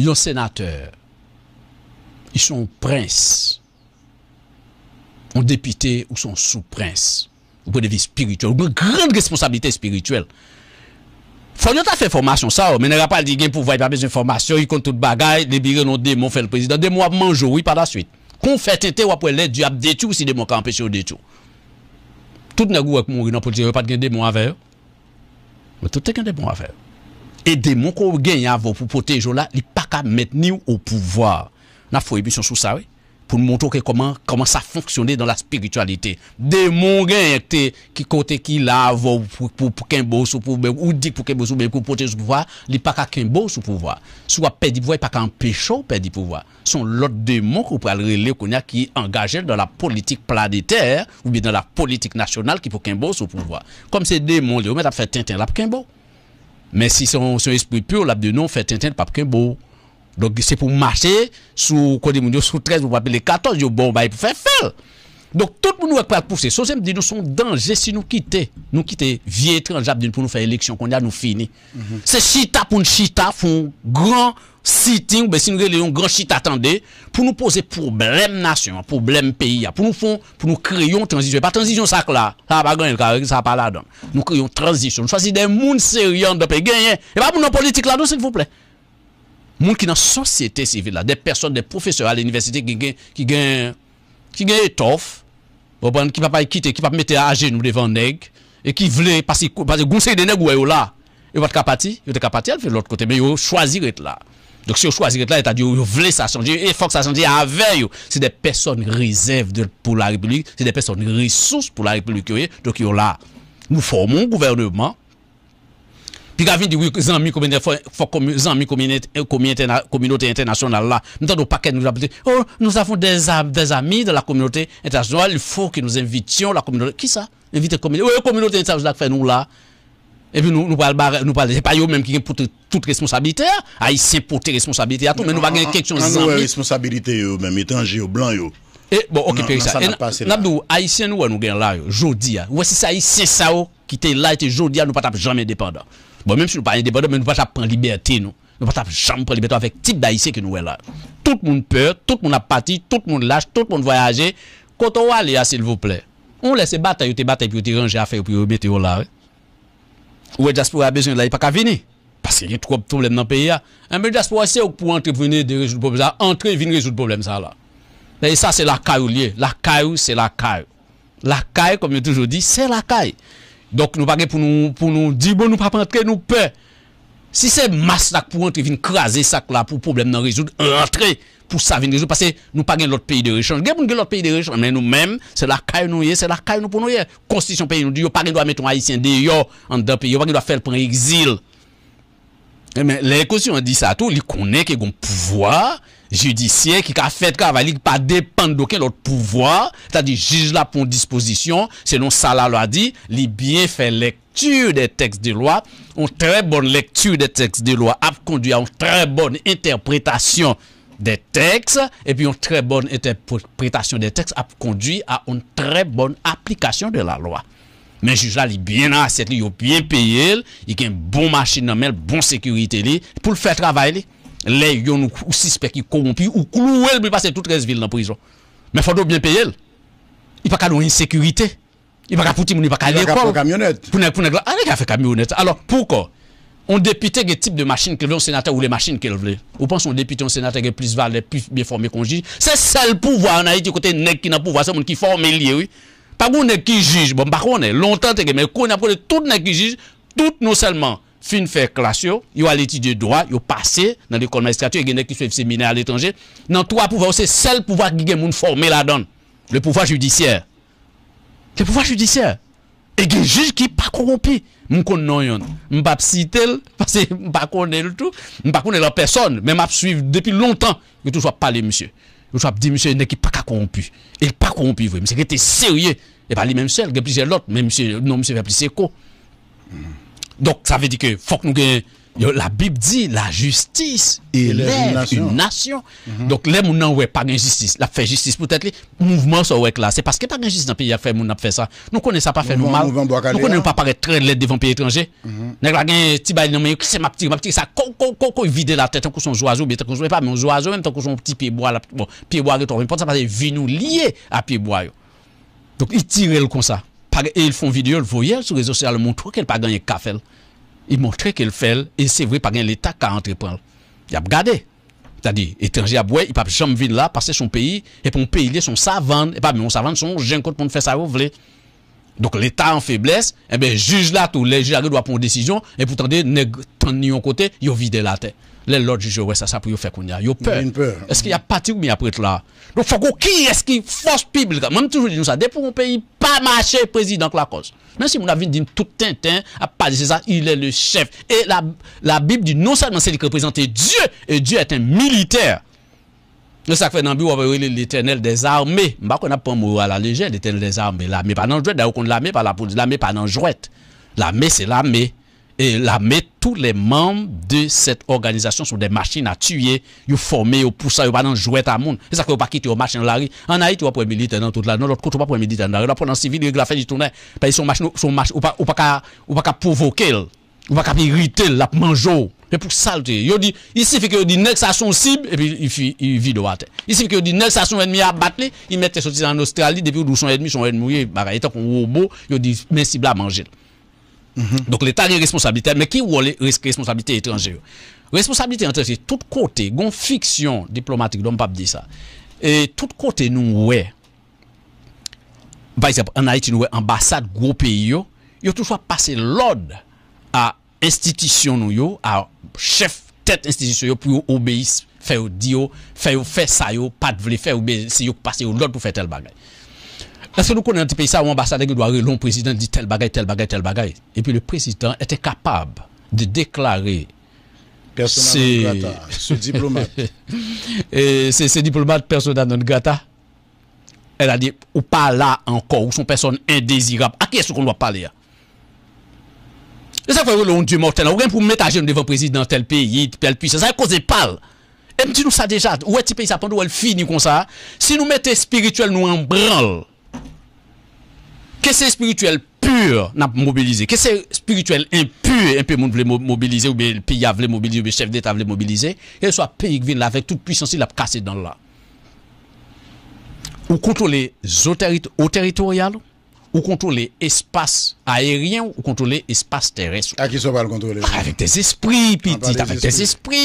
Speaker 2: yon senateur Oh. Y son prins. Y son depite. Y son sou prins. Y bon devis spiritual. Y bon grande responsabilite spiritual. Foy yon ta fe formasyon sa. Men nera pal di gen pou vay pa bez yon formasyon. Y kont tout bagay. Debi gen yon demon fèl prezidant. Demon wap manjou yi pa la suite. Kon fète te wap wè lè di ap detou si demon ka ampeche ou detou. Tout nè gou wè kou moun rinan pou diri wè pat gen demon avè. Wè tout te gen demon avè. E demon kou gen yon avò pou pote yon la. Li pa ka metni ou ou pou vòr. n'a fait émission sur ça, pour nous montrer comment, comment ça fonctionnait dans la spiritualité. Des mon qui côté qui là, pour, pour, pour qu'un pouvoir, ou dit pour qu'un beau pour protéger pouvoir, il pas qu'un beau sous pouvoir. Soit perdre pouvoir, pas qu'un pécho perdre pouvoir. Son l'autre démon qu'on peut aller qu'on qui engagé dans la politique planétaire, ou bien dans la politique nationale qui pour qu'un beau pouvoir. Comme ces démons, ils ont fait tintin, là, qu'un beau. Mais si son, son esprit pur, là, de non, fait tintin, pas qu'un beau. Donc c'est pour marcher sous le sous 13, ou le 14, le bon, bah, il faut faire faire. Donc tout le monde n'est pas poussé. Ce que nous sommes danger si nous quittons, nous quittons vie étrangère pour nous faire élection, qu'on a nous fini. Mhm. C'est chita pour une chita, pour grand sitting, ben, si nous avons un grand chita attendez, pour nous poser problème nation, problème pays, pour nous pour nous créer une transition. Pas transition ça là, va pas gagner, ça va pas là donc. Nous créons une transition. Nous choisissons des mondes sérieux nous pays gagner. Et pas pour nos politiques là, s'il vous plaît. Moun ki nan sosyete sivit la, de person, de profesor al universite ki gen etof, ki pa pa ekite, ki pa pa mete aje nou devan neg, e ki vle, pasi gounse yi dene gwe yo la, yo pat kapati, yo te kapati alve l'ot kote, men yo chwazir etla. Dok si yo chwazir etla, etta di yo vle sa chanji, e fok sa chanji ave yo. Se de person rezerv pou la republik, se de person resous pou la republik yo ye, dok yo la, nou formon gouvernement, Nous gavin di wik zanmi communauté, la. nous Oh, nous des amis de la communauté internationale, Il faut que nous invitions la communauté. Qui ça? nous Et puis nous, nous parlons, nous pas même qui toute responsabilité, hein. pour responsabilité tout, mais nous avons quelque chose ah,
Speaker 1: responsabilité même, étrangers, blancs Et eh, bon, ok, Périssa. ça. nous, nous
Speaker 2: là, nous, ça, là, nous nous jamais dépendant. Bon, même si nous pas indépendants, mais nous pas prendre liberté, nous. Nous pas jamais prendre liberté avec type d'haïtien que nous est là. Tout le monde peur, tout le monde a parti, tout le monde lâche, tout le monde voyager. Quand on va aller, s'il vous plaît. On laisse bataille, te bataille, puis te ranger à faire, puis remettre là. Hein. Ou est diaspora a besoin là, il pas qu'à venir. Parce qu'il y a trop de problèmes dans le pays. Mais hein. diaspora, c'est pour entrevenir de résoudre le problème. Entrer, venir résoudre le problème, ça là. Et ça, c'est la caille La caille, c'est la caille. La caille, comme je toujours dit, c'est la caille. Donk nou pa gen pou nou di, bon nou pa prentre nou pe. Si se mas la pou rentre vin kraser sak la pou problem nan rezoud, rentre pou sa vin rezoud. Pase nou pa gen lout peyi de rechange. Gen pou nou gen lout peyi de rechange, men nou men, se la kay nou ye, se la kay nou pou nou ye. Konstitusyon peyi nou di, yo pa gen do a meton haisyen de yo an de peyi, yo pa gen do a fel preng exil. Eh, men, le konstitusyon di sa tou, li konen ke gon pouvoi, judisye ki ka fet kavay li pa depan doke lot pouvoi, ta di jiz la pon disposisyon, se non sa la lwa di, li bien fe lektur de tekst de lwa, an tre bon lektur de tekst de lwa ap kondwi an tre bon interpretasyon de tekst, epi an tre bon interpretasyon de tekst ap kondwi an tre bon aplikasyon de la lwa. Men jiz la li bien aset li, yo bien peye li, yi ken bon machin namel, bon sekurite li, pou l fe travay li. Le yon ou si spek yi korompi ou koulou el pou yi pase tout res vil nan pou yi jwa. Men fado byen pey el. Yi pa ka nou yi nsekurite. Yi pa ka pouti moun, yi pa ka lye kon. Yi pa ka pou kamyonet. Pou nèk pou nèk la, anèk a fe kamyonet. Alors, pouko? On depite ge tip de machine ke vle yon senatè ou le machine ke vle. Ou pon son depite yon senatè ge plis valè, plis byen formè konjiji. Se sel pou vwa anayi ti kote nèk ki nan pou vwa se moun ki formè liye wè. Pag ou nèk ki jiji, bon bakwone, lontan te fin faire classe yo yo al étudier droit yo passé dans l'école magistrature gagne qui fait séminaires à l'étranger dans trois pouvoirs c'est seul pouvoir qui gagne former formé la donne le pouvoir judiciaire le pouvoir judiciaire et des juge qui pas corrompu mon konn non yon m'pa citer parce que m'pa connait le tout m'pa ne la personne mais m'a suivre depuis longtemps que toujours parler monsieur suis dit monsieur n'est pas corrompu il pas corrompu vous monsieur était sérieux et pas lui même seul Il a plusieurs autres même monsieur non monsieur fait plus c'est Donk sa ve di ke, fok nou gen, yo la bib di, la justis, eleve, une nation. Mm-hmm. Donk le moun nan wè pa gen justice, la fè justice pou tèt li, mouvment sou wèk la. Se paske pa gen justice nan piye a fè moun na fè sa, nou konen sa pa fè nou mal, nou konen nou pa pare tre led devan piye etranje. Mm-hmm. Nèk la gen tibay nan men yo, kise map tire, map tire, sa kon kon kon kon vide la tèt, an kon son zwa zo, bete kon jwè e pa, men zwa zo men, an kon son pti piye boya la, bon, piye boya re to, moun pot sa pa de vinou liye a piye boya yo. Donk i tirel kon sa. E yil fon videyo l voyel sou rezo se al moun tou ke l pa ganyen ka fel. Yil moun tre ke l fel, e se vwe pa ganyen l etat ka antrepanl. Yab gade, ta di, etanje yab wey, yi pa chanm vide la, pase son peyi, epon peyi liye son savan, epan mi yon savan son, jen kote pon fese a yo vle. Dok l etat an febles, ebe, juj la tou leje a yo dwa pon desijon, epon tan de, tan ni yon kote, yo vide la te. les l'autre juge, ouais, ça, ça pour y faire qu'on y a. Yo peur. Est-ce qu'il y a parti ou bien après là? Donc, faut qu'on qui est-ce qui force publique? Même toujours dit nous ça. Depuis un pays pas marcher président la cause. Même si mon avis dit tout Tintin a pas de ça, il est le chef. Et la, la Bible dit non seulement c'est lui qui représente Dieu, et Dieu est un militaire. Le ça fait dans le l'éternel des armées. Je ne sais pas on à la légère, l'éternel des armées. L'armée pas dans le jouet, d'ailleurs, l'armée par la police, l'armée pas dans le jouet. L'armée, c'est l'armée et la met tous les membres de cette organisation sont des machines à tuer, ils former, ils ça ils pas dans jouer à monde. C'est ça que pas quitter aux machines la rue. En Haïti, on pas militaire dans toute la non, l'autre côté on pas militaire dans la rue, on prend civil, il faire du tourner. Parce ben, son machine son machines, ou pas ou pas ou pas provoquer, ou pas irriter la manger. Et pour salter, il dit il suffit que dit next à son cible et puis il il vide à terre. Il suffit que dit next à son ennemi à battre, il mettait sorti en Australie depuis où son ennemi son ennemi, bah étant qu'on robot, il dit mais cible à manger. Mhm. Donk le tari responsabilite, me ki wole responsabilite etranje yo Responsabilite etranje, tout kote, gon fiksyon diplomatik, don pap di sa Et tout kote nou we, by the way, en Haiti nou we, ambassade gwo pe yo Yo toufwa pase lode a institisyon nou yo, a chef, tet institisyon yo Pou yo obeis, fe yo di yo, fe yo fe sa yo, pat vle fe yo obeis Se yo pase lode pou fe tel bagay Est-ce que nous connaissons un pays, ça, où l'ambassadeur doit le président dit tel bagaille, tel bagaille, tel bagaille. Et puis le président était capable de déclarer Personnel non grata, ce diplomate. et ce diplomate persona non grata. Elle a dit, ou pas là encore, ou sont personnes indésirables. À qui est-ce qu'on doit parler? Et ça fait le Dieu mortel. Ou rien pour mettre à genoux devant le président tel pays, tel pays. Ça cause pas Et dis-nous ça déjà. Où est-ce que pays ça pendant où elle finit comme ça? Si nous mettons spirituel, nous en branle. Kè se spirituel pur nan mobilize? Kè se spirituel impur en pe moun vle mobilize? Ou be pe ya vle mobilize? Ou be chef d'état vle mobilize? Kè so a pe yik vin la vek tout puissance il ap kase dan la? Ou kontrole o teritorial? Ou kontrole espas ayerien? Ou kontrole espas teres? Aki so pa l kontrole? Ah, avek tez espri, ah, piti. Avek tez espri.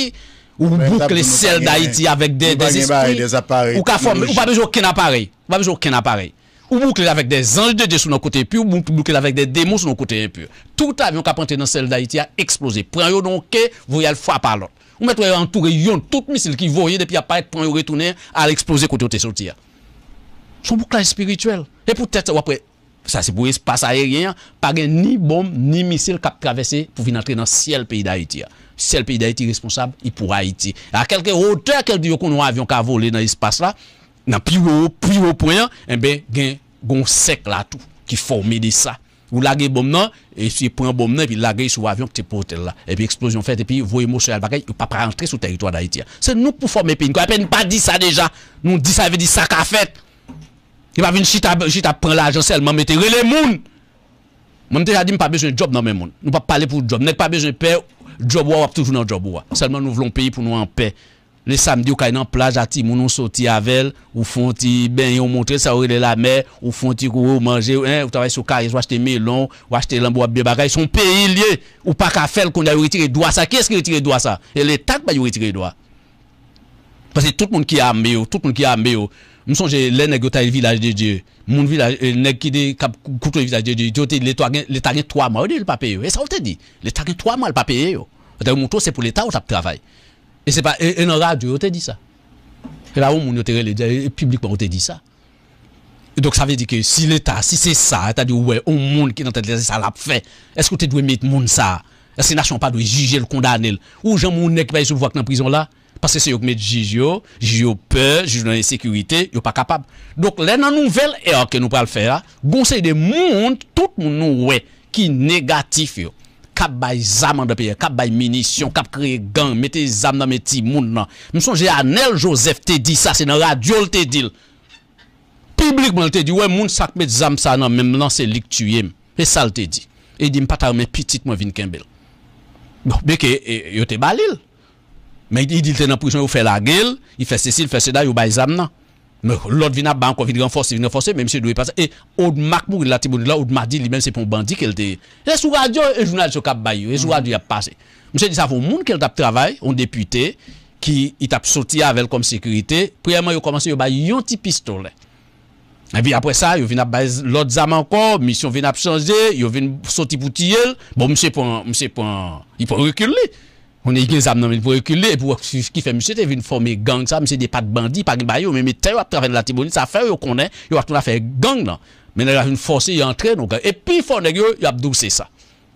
Speaker 2: Ou bouk le sel da iti avek de des espri. Ou pa bejou ken aparey. Ou pa bejou ken aparey. ou boucler avec des anges de Dieu sur nos côtés pur, ou boucler avec des démons sur nos côtés impurs. Tout avion qui a planté dans celle d'Haïti a explosé. Prends-le donc, vous y allez par l'autre. Vous mettez entouré yon, tout missile qui voyait depuis pour prend retourner à l'exploser côté où sorti. Hein. Son bouclage spirituel. Et peut-être, après, ça c'est pour espace aérien, pas ni bombe, ni missile qui a traversé pour venir entrer dans le ciel pays d'Haïti. Hein. Ciel pays d'Haïti responsable, il pour Haïti. À quelque hauteur, qu'il dit qu'on a avion qui a volé dans l'espace là, Nan piwè ou, piwè ou poyen, enbe gen gon sek la tou ki fòmè di sa. Ou lagè bon nan, e si ponyon bon nan, e pi lagè sou avyon ki te potè la. E pi eksplosyon fèt, e pi voye mòsè al bagay, yon pa prè antre sou teritwa da iti ya. Se nou pou fòmè pe, yon pa di sa deja, nou di sa e ve di sa ka fèt. Yon pa vin chit apren la ajanse, elman mette, re le moun. Mwen te jadim pa bezwen job nan men moun. Nou pa pale pou job, net pa bezwen pe, job waw ap toufounan job waw. Selman nou vlon peyi pou nou an pey. Le samdi ou ka yon plaj ati, moun ou soti avel, ou fonti ben, yon montre sa ori de la mer, ou fonti kou ou manje, ou trabay sou karis, ou achete melon, ou achete lambou ap bebagay, son peyi liye ou pak a fel kondya yon retire doa sa. Kè eske retire doa sa? E le tak ba yon retire doa. Pase tout moun ki ambe yo, tout moun ki ambe yo. Moun sonje le neg gota yon vilaj de diyo, moun vilaj, eh, neg ki de koutou yon vilaj de diyo, diyo te leta gen, leta gen 3 man, ou de yon pape yo? E sa ou te di? Leta gen 3 man, ou de yon pape yo? Ou te yon montre se pou leta E se pa, e nan radyou, ou te di sa? E la ou moun ou te relè, publikman ou te di sa? E dok sa ve di ke, si l'Etat, si se sa, et a di ou we, ou moun ki nan tèt lè, sa la pfe, eske ou te dwe mèit moun sa? Eske nan chan pa dwe, jije l kondane l? Ou jan moun nek pa yi sou vwa k nan prizon la? Pase se yo k mèit jije yo, jije yo pè, jije yo nan lè sekurite, yo pa kapab. Dok lè nan nouvel e orke nou pral fè a, gonsè yi de moun, tout moun nou we, ki negatif yo. Kap bay zam an depeye, kap bay minisyon, kap kre gen, mete zam nan meti moun nan. Monson, jè anel Joseph te di sa, se nan radio l te dil. Publik moun l te di, wè moun sak met zam sa nan, menm lan se lik tuye m. E sa l te di. E di m pata mè pitit mwen vin kembèl. Bon, beke, e, e, yo te balil. Men, yi dil ten an poujman yo fè la gel, yi fè se si, fè se da, yo bay zam nan. Mwen lòd vin ap ban kon, vin renfose, vin renfose, men msè dwe pasè. E, Oud Makmou, lè ti boni lò, Oud Madi, li men se pon bandi kel te. E, sou adyo, e jounal chokap bayi, e sou adyo ap pase. Mwen se di sa, pou moun kel tap travay, on depute, ki, i tap soti avèl kom sekurite, priyèman yo komanse, yo bayi yon ti pistole. E bi, apre sa, yo vin ap bayi lòd zaman kon, misyon vin ap chanje, yo vin soti pou tiyel, bon msè pon, msè pon, i pon rekyl li. on est exam dans pour reculer pour ce qui fait monsieur t'es une forme gang ça monsieur des pas de bandit pas de bayou mais mais tu à travers la tibonie ça fait qu'on connaît il va tout faire gang là mais là, une force il entre donc et puis faut nèg il a doucé ça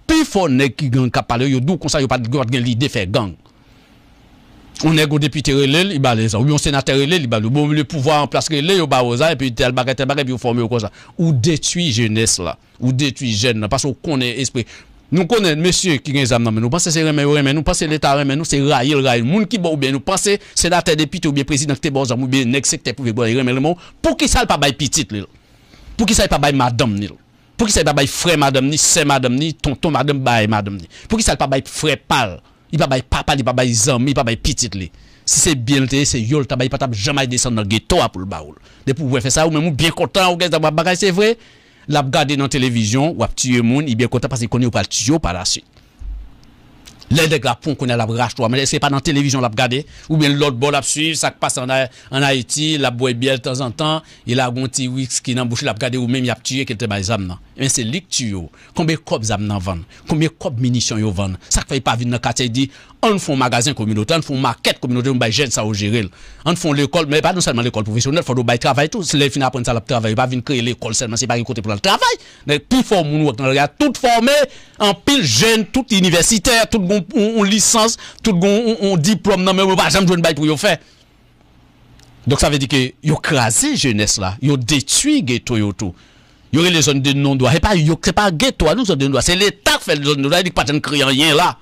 Speaker 2: puis faut nèg qui gang qui parler il dou comme ça il pas de l'idée faire gang on est au député relel il balé ça ou un sénateur relel il balé le pouvoir en place relel yo baosa et puis tel bagarre tel bagarre puis former comme ça ou détruit jeunesse là ou détruit jeune parce qu'on connaît esprit Nou konen, mesye ki gen zam nanmen nou, panse se remen ou remen nou, panse leta remen nou, se rayil rayil, moun ki bo ou ben nou, panse se daten depite ou ben prezident te bo zanm ou ben neksek te pou vebo e remen le moun, pou ki sal pa bay pitit li. Pou ki sal pa bay madam li. Pou ki sal pa bay fre madam ni, se madam ni, ton ton madam bay madam ni. Pou ki sal pa bay fre pal, i pa bay papa li, i pa bay zam, i pa bay pitit li. Se se ben te, se yol tabay patab jama yi desan nan getoa pou l ba ou. Depou wè fè sa ou men mou bien kontan ou gen zam wap bagay, se vre? Lap gade nan televizyon, wap tiye moun, ibyen konta pasen konye ou pal tijou pal asyed. les nègres la pon connaît la brache toi mais c'est pas dans la télévision la regarder ou bien l'autre bol la suivre ça passe en, Haïti la boit bien de temps en temps il a un petit wix qui n'a bouche la regardé ou même il a tué quelque bail zam mais c'est lui qui combien de copes nan vendent combien cop munitions yo vann ça fait pas venir dans quartier dit on fait un magasin communautaire on fait une maquette communautaire on bail jeune ça au gérer on fait l'école mais pas non seulement l'école professionnelle faut bail travail tout les fin apprendre ça la travail pas venir créer l'école seulement c'est pas un côté pour le travail mais plus fort tout formé en pile jeune tout universitaire tout bon on licence, tout a on diplôme, non, mais on pas jamais une bail pour yon faire. Donc ça veut dire que yon crasé jeunesse là, ont détruit ghetto yon tout. Yon les zones de non-droit. Et pas le pas ghetto, nous zones de non-droit. C'est l'État qui fait les zones de non-droit, il dit pas de rien là.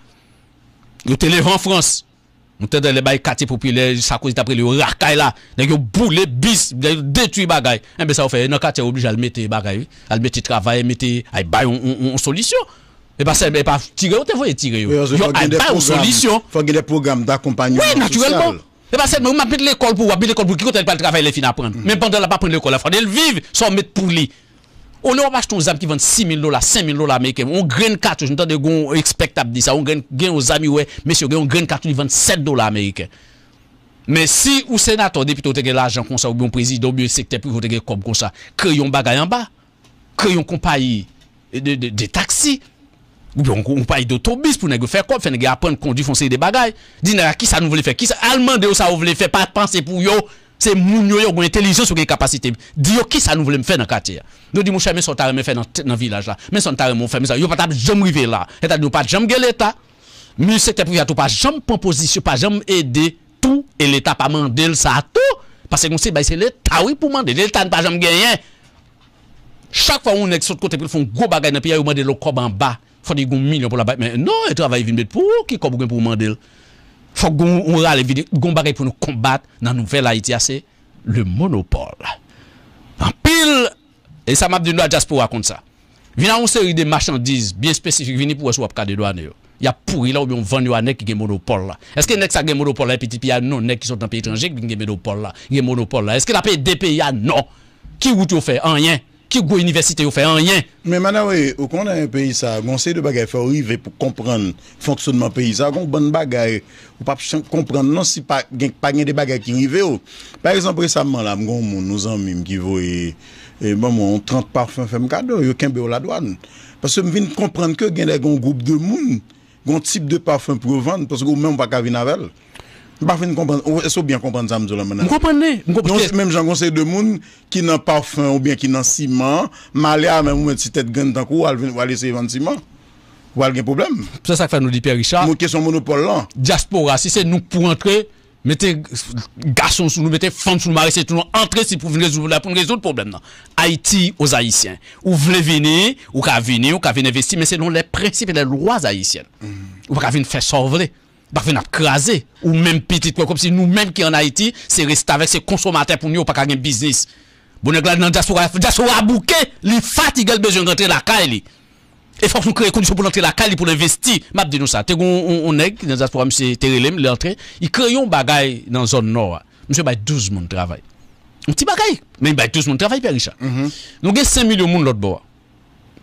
Speaker 2: ont été en France. On te dans les bails populaires, populaires, ça cause d'après le racaille là. Yon boule, bis, yon détruit bagay. Et eh bien ça on fait, dans quartier obligé de mettre bagay, à le mettre travail, mettre, à bah, on solution. Et pas que mais pas tirer ou tirer. Il y a pas une solution.
Speaker 1: Il faut que les programmes d'accompagnement. Oui, naturellement.
Speaker 2: Mais pas c'est mais on m'appelle l'école pour habiter ne pas le travail mm. Même pendant n'a pas pris l'école, faut elle vive sans mettre pour lui. On ne va pas acheter aux amis qui vendent 6 000 dollars, 5 000 dollars américains. On gagne 4, je ne n'entends pas de expectable dire On gagne aux amis, monsieur, on gagne 4, ils vendent 7 dollars américains. Mais si, ou sénateur, depuis vous avez l'argent comme ça, ou un président, ou bien secteur, puis vous avez comme ça, créez un bagage en bas, créez une compagnie de, taxi. de Ou pa idotobis pou nè gè fè kòp fè nè gè apèn kondi fonsè yè de bagay. Di nè gè ki sa nou vle fè, ki sa alman de ou sa ou vle fè, pa panse pou yo, se moun yo yo gwen intelijos ou gwen kapasite. Di yo ki sa nou vle m fè nan kati ya. Nou di mou chè mè son tarè mè fè nan vilaj la, mè son tarè mè fè mè sa, yo pata jom rive la. Eta nou pat jom gè l'Etat. Mè yon se te pou yato pa jom pon posisyon, pa jom ede tou, e l'Etat pa mandel sa tou. Pase kon se bè se lè taoui pou mandel, e l'Etat n Fote yi goun milyon pou la bay, men non, yi e travaye vinbet pou ki kobou gen pou mandel. Fote goun rale, vinbet, goun bare pou nou kombat nan nou vel la iti ase, le monopole. An pil, e sa map di nou adjas pou wakont sa. Vina ou se yi de machandiz, biye spesifik, vini pou wes wap kade do ane yo. Ya pouri la ou biyon vanyo ane ki gen monopole la. Eske nek sa gen monopole la, epi tipi ya non, nek ki son tanpe itranjik, gen monopole la. Eske la pe depi ya non, ki wout yo fe, anyen. Ki gwa universite yo fe an ryen.
Speaker 1: Men manan we, ou kon an peyi sa, gwan sey de bagay fe ou i ve pou kompran fonksyonman peyi sa. Gon bon bagay ou pa chan kompran nan si pa gen de bagay ki n'i ve yo. Par exemple, resanman la, mgon moun nouzan mim ki vo e bon, moun 30 parfum fem kado, yo ken beyo la doan. Pasè mvin kompran ke gen de gon goup de moun, gon tip de parfum pou yo vane, pasè goun mwen baka vinavel. Je ne pas Est-ce que bien comprendre ça, M. Vous comprenez? Non, même j'en conseille de monde qui n'ont pas fin ou bien qui n'ont ciment, malé à même une petite tête gagne d'un coup, ou aller laisser vendre ciment. Ou a un problème. C'est ça que fait nous dit Pierre Richard. Nous question monopole là. Diaspora, si c'est nous pour entrer, mettez
Speaker 2: garçons sous nous, mettez femmes sous nous, marie, c'est nous si pour résoudre, résoudre le problème Haïti aux Haïtiens. Ou voulez venir, ou qu'à venir, ou qu'à venir investir, mais selon les principes et les lois haïtiennes. Vous qu'à venir faire sauver bah qu'on a crasé ou même petit comme si nous-mêmes qui en Haïti c'est rester avec ces consommateurs pour nous pas gagner business bon là dans diaspora diaspora bouquet les fatigue le besoin rentrer la caille et faut que qu'on crée conditions pour rentrer la caille pour investir m'a dit nous ça t'es on nèg dans diaspora monsieur Terelem l'entrée il crée un bagage dans zone nord monsieur bay 12 monde travail un petit bagage mais bay 12 monde travail père Richard mm-hmm. nous gagne 5 millions de monde l'autre bord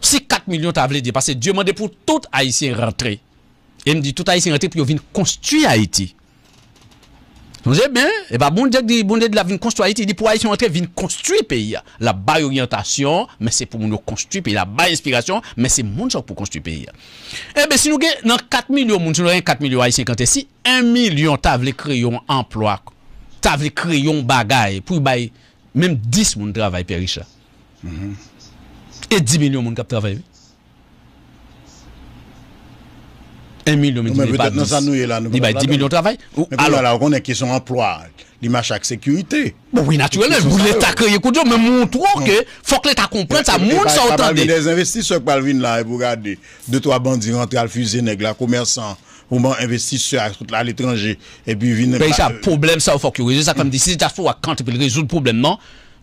Speaker 2: si 4 millions t'as voulu parce que Dieu m'a dit pour tout haïtien rentrer Yen mi di, tout Aïs yon rentre pou yon vin konstruy Aïti. Son jè, ben, e eh ba, bon dèk di, bon dèk di la vin konstruy Aïti, di pou Aïti yon rentre, vin konstruy peyi ya. La baye oryantasyon, men se pou moun yo konstruy peyi, la baye inspirasyon, men se moun chok pou konstruy peyi ya. E eh be, si nou gen nan 4 milyon moun, si nou gen 4 milyon Aïs 56, 1 milyon ta vle kreyon emploak, ta vle kreyon bagay, pou yon baye, menm 10 moun travay peyi richa. Mm-hmm. E 10 milyon moun kap travay vi.
Speaker 1: 1 million, il y 10 bah, millions de travail. Alors, là, on est question emploi, l'image avec sécurité. oui, naturellement, vous l'État créé de mais que faut que l'État comprenne ça, monde ça a des investisseurs qui là, vous regardez, deux, trois bandits rentrent à le fusil, la commerçant, ou investisseurs à l'étranger, et puis viennent. ça, ben, euh, problème, ça, faut que ça, comme mm. dit, faut quand résoudre le problème,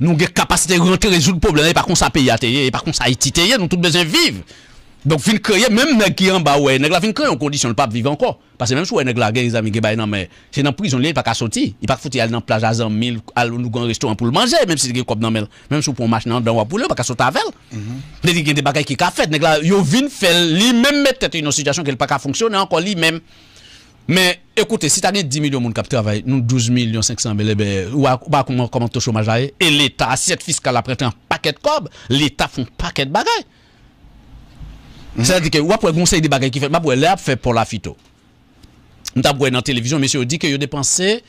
Speaker 1: Nous avons capacité de rentrer résoudre le problème,
Speaker 2: et par contre, ça paye à et par contre, ça a été nous avons besoin vivre. Donk fin kreye, menm menk ki an ba wey, negla fin kreye an kondisyon l pap vive anko. Pase menm sou wey negla gen izami gen bay nanme, se nan prizon li, l pa ka soti, l pa ka foti al nan plaj azan mil, al nou gen reston an pou l manje, menm si gen kop nanmel, menm sou pou mach nan dan wapou le, l pa ka sota vel. Nedi gen de bagay ki ka fet, negla yo vin fel li, menm me ptet e yon osityasyon ke l pa ka fonksyon, e anko li menm. Men, ekoute, si tanen 10 milyon moun kap trabay, nou 12 milyon 500 mele, ou akouman komento chomajay, e l etat cest mhm. à que, que ou après, conseil bagay ki qui fait wè pour ap fait pour la fito. nous avons dans la télévision, monsieur, dit que qu'il dépensé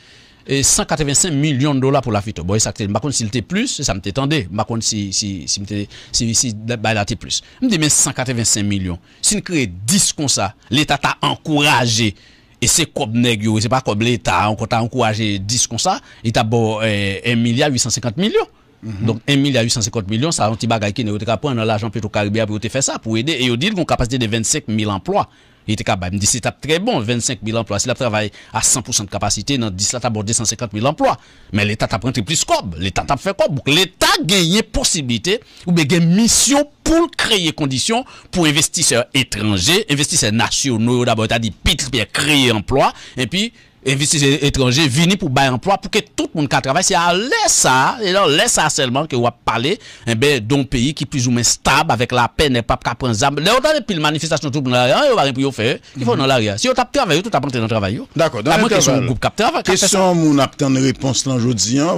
Speaker 2: 185 eh, 185 de dollars pour la fito. Bon, ça makon si était plus, me mte tende. si, si, si si, si bay plus. dit men 185 millions, Si on crée 10 comme ça, l'État ta encouragé. Et c'est comme l'État, c'est pas comme l'état on ta encouragé 10 comme ça, il t'a bon, 1 eh, milliard 850 millions Mhm. Donc 1 850 millions, ça a un petit bagage qui n'est pas prendre l'argent plutôt caribéen pour faire ça, pour aider. Et ils dit qu'on capacité de 25 000 emplois. Il était capable. c'est très bon, 25 000 emplois. Si la travaille à 100% de capacité, dans 10 là, t'as 250 000 emplois. Mais l'État a pris plus cobre. L'État a fait quoi L'État l'État gagné possibilité, ou bien gagne mission pour créer conditions pour investisseurs étrangers, investisseurs nationaux. D'abord, t'as dit, pitre créer emploi. Et puis, investisseurs étrangers venus pour bailler emploi pour que tout le monde travaille, c'est à ça, et là, laisse ça seulement que vous parler, eh ben, d'un pays qui est plus ou moins stable avec la paix et pas qu'à prendre Là, on a depuis manifestations tout le monde, il hein, on a rien pour faire, il faut mhm. dans l'arrière. Si on a travaillé, tout le dans le travail. D'accord, dans le question groupe qui travaille. Question,
Speaker 1: on une réponse là aujourd'hui, hein,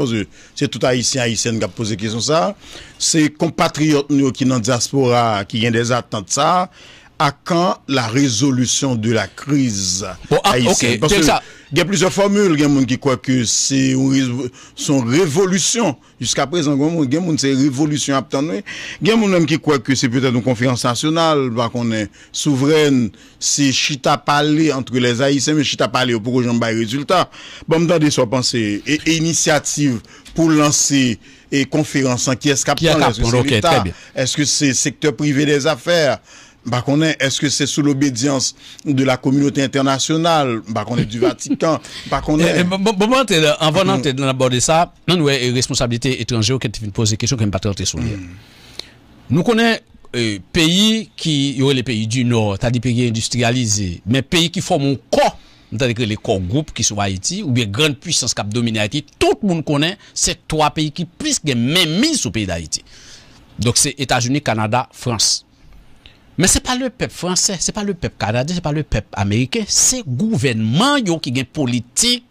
Speaker 1: c'est tout haïtien, haïtienne qui a posé question ça. C'est compatriotes nous qui dans la diaspora, qui ont des attentes ça à quand la résolution de la crise bon, ah, ça. Il y a plusieurs formules. Il y a des gens qui croient que c'est une révolution. Jusqu'à présent, il y a des gens qui une révolution Il y a des gens qui croient que c'est peut-être une conférence nationale, qu'on est souveraine. C'est chita parler entre les Haïtiens, mais chita parler pour que j'en baille résultat. Bon, m'entendez, soit pensée et, et initiative pour lancer et conférence qui est-ce qu'à prendre Est-ce que c'est secteur privé des affaires? bah est-ce que c'est sous l'obédience de la communauté internationale bah du Vatican bah connaît eh, eh, bon
Speaker 2: bon avant d'entrer une ça non ouais responsabilité étrangère quand tu poses question pas très sur mm-hmm. nous connaît euh, pays qui y les pays du nord t'as des pays industrialisés mais pays qui forment un corps cest à les corps groupes qui sont à Haïti, ou bien grande puissance qui dominent Haïti, tout le monde connaît ces trois pays qui plus que même mis sur le pays d'Haïti. Donc c'est États-Unis, Canada, France. Men se pa le pep franse, se pa le pep kanade, se pa le pep ameriken, se gouvenman yon ki gen politik,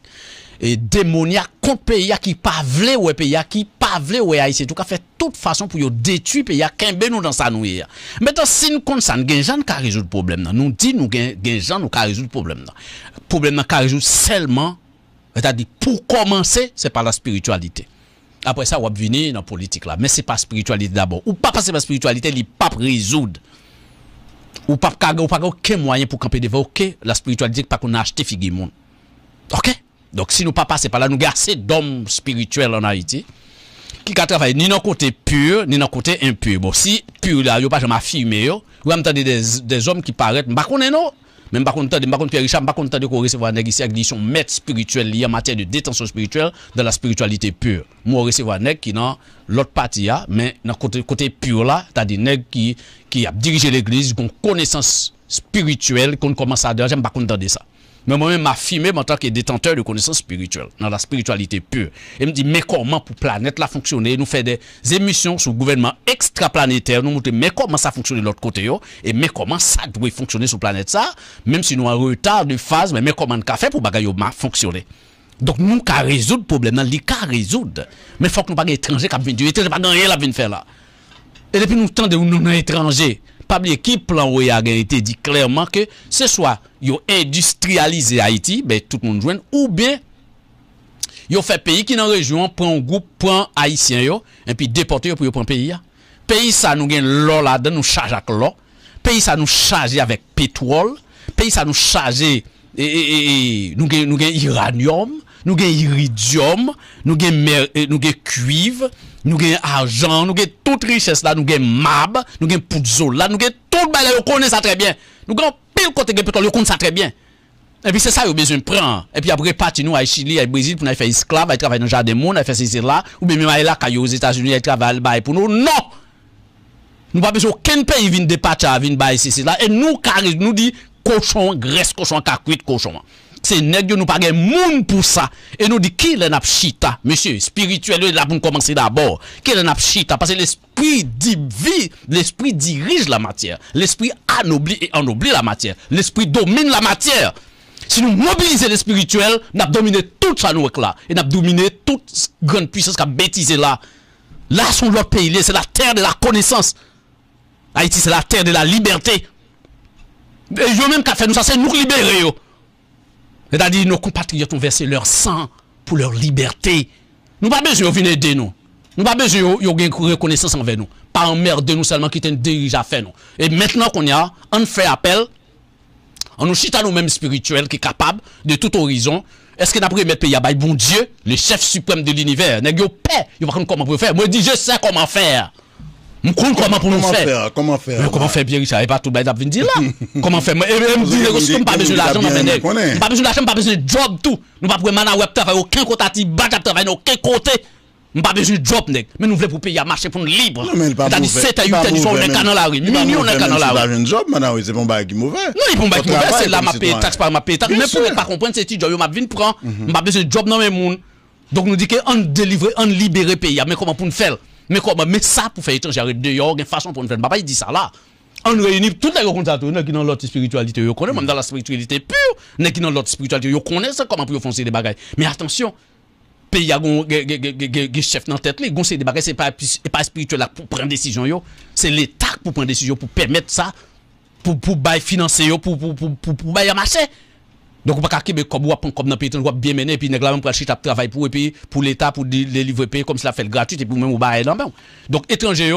Speaker 2: demoniak kont peyi a ki pavle ou e peyi a ki pavle ou e aise, tou ka fè tout fason pou yon detu peyi a kenbe nou dan sa nou e a. Metan se nou konsan, gen jan nou ka rezoud problem nan, nou di nou gen jan nou ka rezoud problem nan. Problem nan ka rezoud selman, etadi pou komanse, se pa la spiritualite. Apre sa wap vini nan politik la, men se pa spiritualite dabor. Ou pa pa se pa spiritualite, li pap rezoud. Ou pas ou pas aucun moyen pour camper devant OK, la spiritualité pas qu'on a acheté figue monde. OK Donc si nous pas passer par là, nous assez d'hommes spirituels en Haïti qui travaillent ni dans côté pur, ni dans côté impur. Bon, si pur là, yo pas jamais affirmé yo, ou y des des hommes qui paraissent, bah, non même pas content de Pierre Richard, pas content de recevoir nèg ici avec son maître spirituel lié en matière de détention spirituelle dans la spiritualité pure. Moi recevoir nèg qui dans l'autre partie hein, mais dans côté côté pur là, tu as des nèg qui qui a dirigé l'église, qui ont connaissance spirituelle, qu'on commence à dire, j'aime pas content de ça mais moi-même m'affirme en tant que détenteur de connaissances spirituelles, dans la spiritualité pure. Et me dit, mais comment pour planète la fonctionner? Nous faisons des émissions sur le gouvernement extraplanétaire, nous montrons mais comment ça fonctionne de l'autre côté, et mais comment ça doit fonctionner sur la planète ça, même si nous en retard de phase, mais, mais comment on fait pour bagaille fonctionner? Donc nous qu'à résoudre le problème, nous qu'à résoudre. Mais il faut que nous pas étrangers qui viennent, étrangers pas rien faire là. Et depuis nous tendons nous étrangers. Pabliye ki plan woye agerite di klerman ke se swa yo industrialize Haiti, be tout moun jwen, ou be yo fe peyi ki nan rejouan pran goup pran Haitien yo en pi deporte yo pou yo pran peyi ya. Peyi sa nou gen lor la den nou chaje ak lor, peyi sa nou chaje avek petwol, peyi sa nou chaje e, e, e, nou gen iranium, nou gen iridium, nou gen kuiv, Nou gen ajan, nou gen tout riches la, nou gen mab, nou gen poutzol la, nou gen tout bay la, yo konen sa trebyen. Nou gen an pil kote gen petol, yo konen sa trebyen. E pi se sa yo bezon pren, e pi apre pati nou ay Chile, ay Brazil pou nan y fe isklav, ay travay nan jade moun, ay fe sisir la, ou be mima e la kanyo ouz Etasunye, ay travay al bay pou nou, non! Nou pa bezon ken pe y vin depat ya, vin bay sisir la, e nou kariz, nou di koshon, gres koshon, kakuit koshon. c'est neg yo nous pa moun pour ça. Et nous dit qui le chita. monsieur spirituel là la pu d'abord. qui le Parce que l'esprit vie l'esprit dirige la matière. L'esprit anoblit et enoblit la matière. L'esprit domine la matière. Si nous mobilisons le spirituel nous dominons dominé tout ça nous là. Et nous dominé toute grande puissance qui a bêtisé là. Là sont lot pays, c'est la terre de la connaissance. Haïti, c'est la terre de la liberté. Et je même qu'a fait nous ça, c'est nous libérer. C'est-à-dire nos compatriotes ont versé leur sang pour leur liberté. Nous pas besoin de venir aider nous. Nous pas besoin de gagner reconnaissance envers nous. Pas de nous seulement qui un dirige à faire nous. Et maintenant qu'on y a, on fait appel, on nous chita nous-mêmes spirituels qui est capable de tout horizon. Est-ce que d'après mes pays bon Dieu, le chef suprême de l'univers, n'est-ce pas comment faire. Moi, je dis, je sais comment faire. Je comment pour nous faire. Comment faire Comment faire bien Richard Et pas tout le venir dire là. Comment faire Et ben, même dire eh, eh, que nous pas besoin d'argent, nous pas besoin d'argent, nous pas besoin de job tout. Nous pas besoin de web travail, aucun côté, bac à travail, aucun côté. Nous pas besoin de job, nèg. Mais nous voulons pour payer à marché pour nous libre. C'est-à-dire 7 à 8 heures on est dans la rue. Nous nous on est dans la rue.
Speaker 1: C'est job, madame, c'est bon bail qui mauvais. Non, il bon bail qui mauvais, c'est là, ma paye taxe par ma paye taxe. Mais pour ne pas
Speaker 2: comprendre, c'est tu job, m'a vinn prend. Mhm. M'a besoin de job dans mes monde. Donc nous dit que on délivrer, on libérer pays, mais comment pour nous faire mais comment, mais ça pour faire étranger, y a une façon pour nous faire. Papa, il dit ça là. On réunit tout les gens qui dans l'autre spiritualité, ils connaissent, même dans la spiritualité pure, qui dans l'autre spiritualité, ils connaissent comment pour foncer des bagailles. Mais attention, pays a un chef dans la tête, ce n'est des bagailles, c'est pas, pas spirituel pour prendre des décisions. c'est l'État pour prendre décisions pour permettre ça, pour, pour financer, pour, pour, pour, pour, donc, on ne peut pas comme on comme dans pays, on bien mener, puis puis les gens acheter un travail pour, et puis pour l'État, pour les livrer pays, comme cela fait gratuit, et puis même on barré dans Donc, étrangers,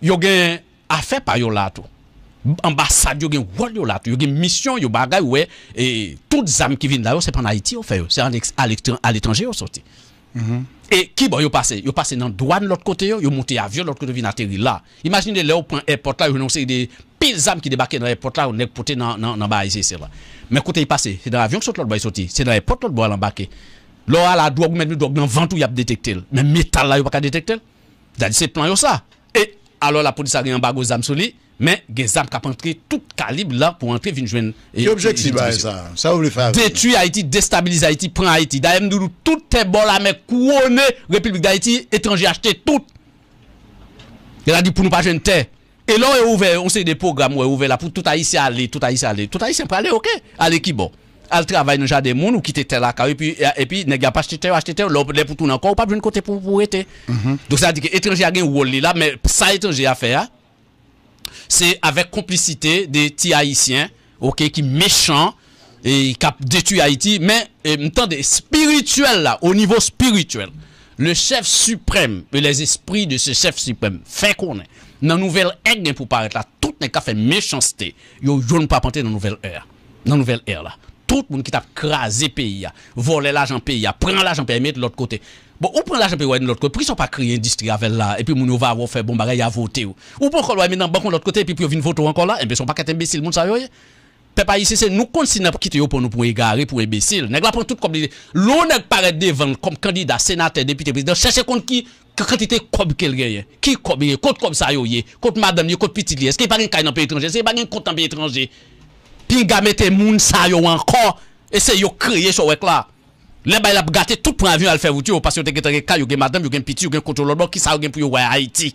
Speaker 2: ils ont affaire par là tout. Ambassade, ils ont rôle là tout, ils ont mission, ils ont ouais, et toutes les âmes qui viennent là, c'est pas en Haïti, on fait, c'est à l'étranger, on sorti. Mm-hmm. Et qui bon, ils passé Ils passé dans la douane de l'autre côté, ils ont monté avion de l'autre côté, ils atterri là. Imaginez, là, on prend aéroport là, ils ont des piles âmes qui débarquent dans l'aéroport là, on est porté dans la ici, c'est là. Mais côté il passé, c'est dans l'avion que saute l'autre bois sorti, c'est dans les portes l'autre bois l'embarqué. Là la drogue mettre drogue dans vent où y a détecté. Mais métal là il pas détecter. C'est c'est plan ça. Et alors la police a réembarqué embargo aux armes mais des armes qui ont entré tout calibre là pour entrer venir jeune et objectif bah, ça Ça vous faire. Détruire Haïti, déstabiliser Haïti, prendre Haïti. D'ailleurs nous tout tes bon là mais couronner République d'Haïti, étranger acheter tout. Il a dit pour nous pas jeune terre. E lò e ouve, on se de program ou e ouve la pou tout Haïtse ale, tout Haïtse ale, tout Haïtse ale, ok, ale ki bon. Al travay nou jade moun ou ki te telaka, e pi nega pa chete te ou, chete te ou, lò le pou tou nan kon, ou pa bjoun kote pou ou ete. Donc sa di ke etrengi agen ou wol li la, men sa etrengi afe ya, se avek komplicite de ti Haïtien, ok, ki mechant, e kap detu Haïti, men, mtande, spirituel la, ou nivou spirituel, le chef suprême, e les esprit de se chef suprême, fe konen. dans la nouvelle ère pour le là tout a fait méchanceté yo peut pas panté dans nouvelle ère dans nouvelle ère là tout monde qui t'a crasé pays voler l'argent pays prend l'argent permet de l'autre côté bon ou prend l'argent pays de l'autre côté puis ils sont pas créer industrie avec là et puis mon va avoir fait bon bagarre à voter ou pour encore mais dans banque l'autre côté et puis puis vient voter encore là et eh puis ben, sont pas qu'à imbécile monde ça Peuple ici c'est nous continuons à quitter pour nous pour égarer, pour imbécile. Nous la tout comme l'on n'est paraît devant comme candidat, sénateur, député, président, cherchez contre qui quantité comme qu'elle gagne. Qui comme est contre comme ça y est, contre madame est, contre petit Est-ce qu'il pas un caille dans pays étranger, c'est pas un compte dans pays étranger. Pinga moun ça est, encore et c'est yo créer sur wek là. Les bail a gâté tout pour avion à le faire vous parce que t'es que vous avez madame, yo petit, avez contre l'autre qui ça yo pour Haïti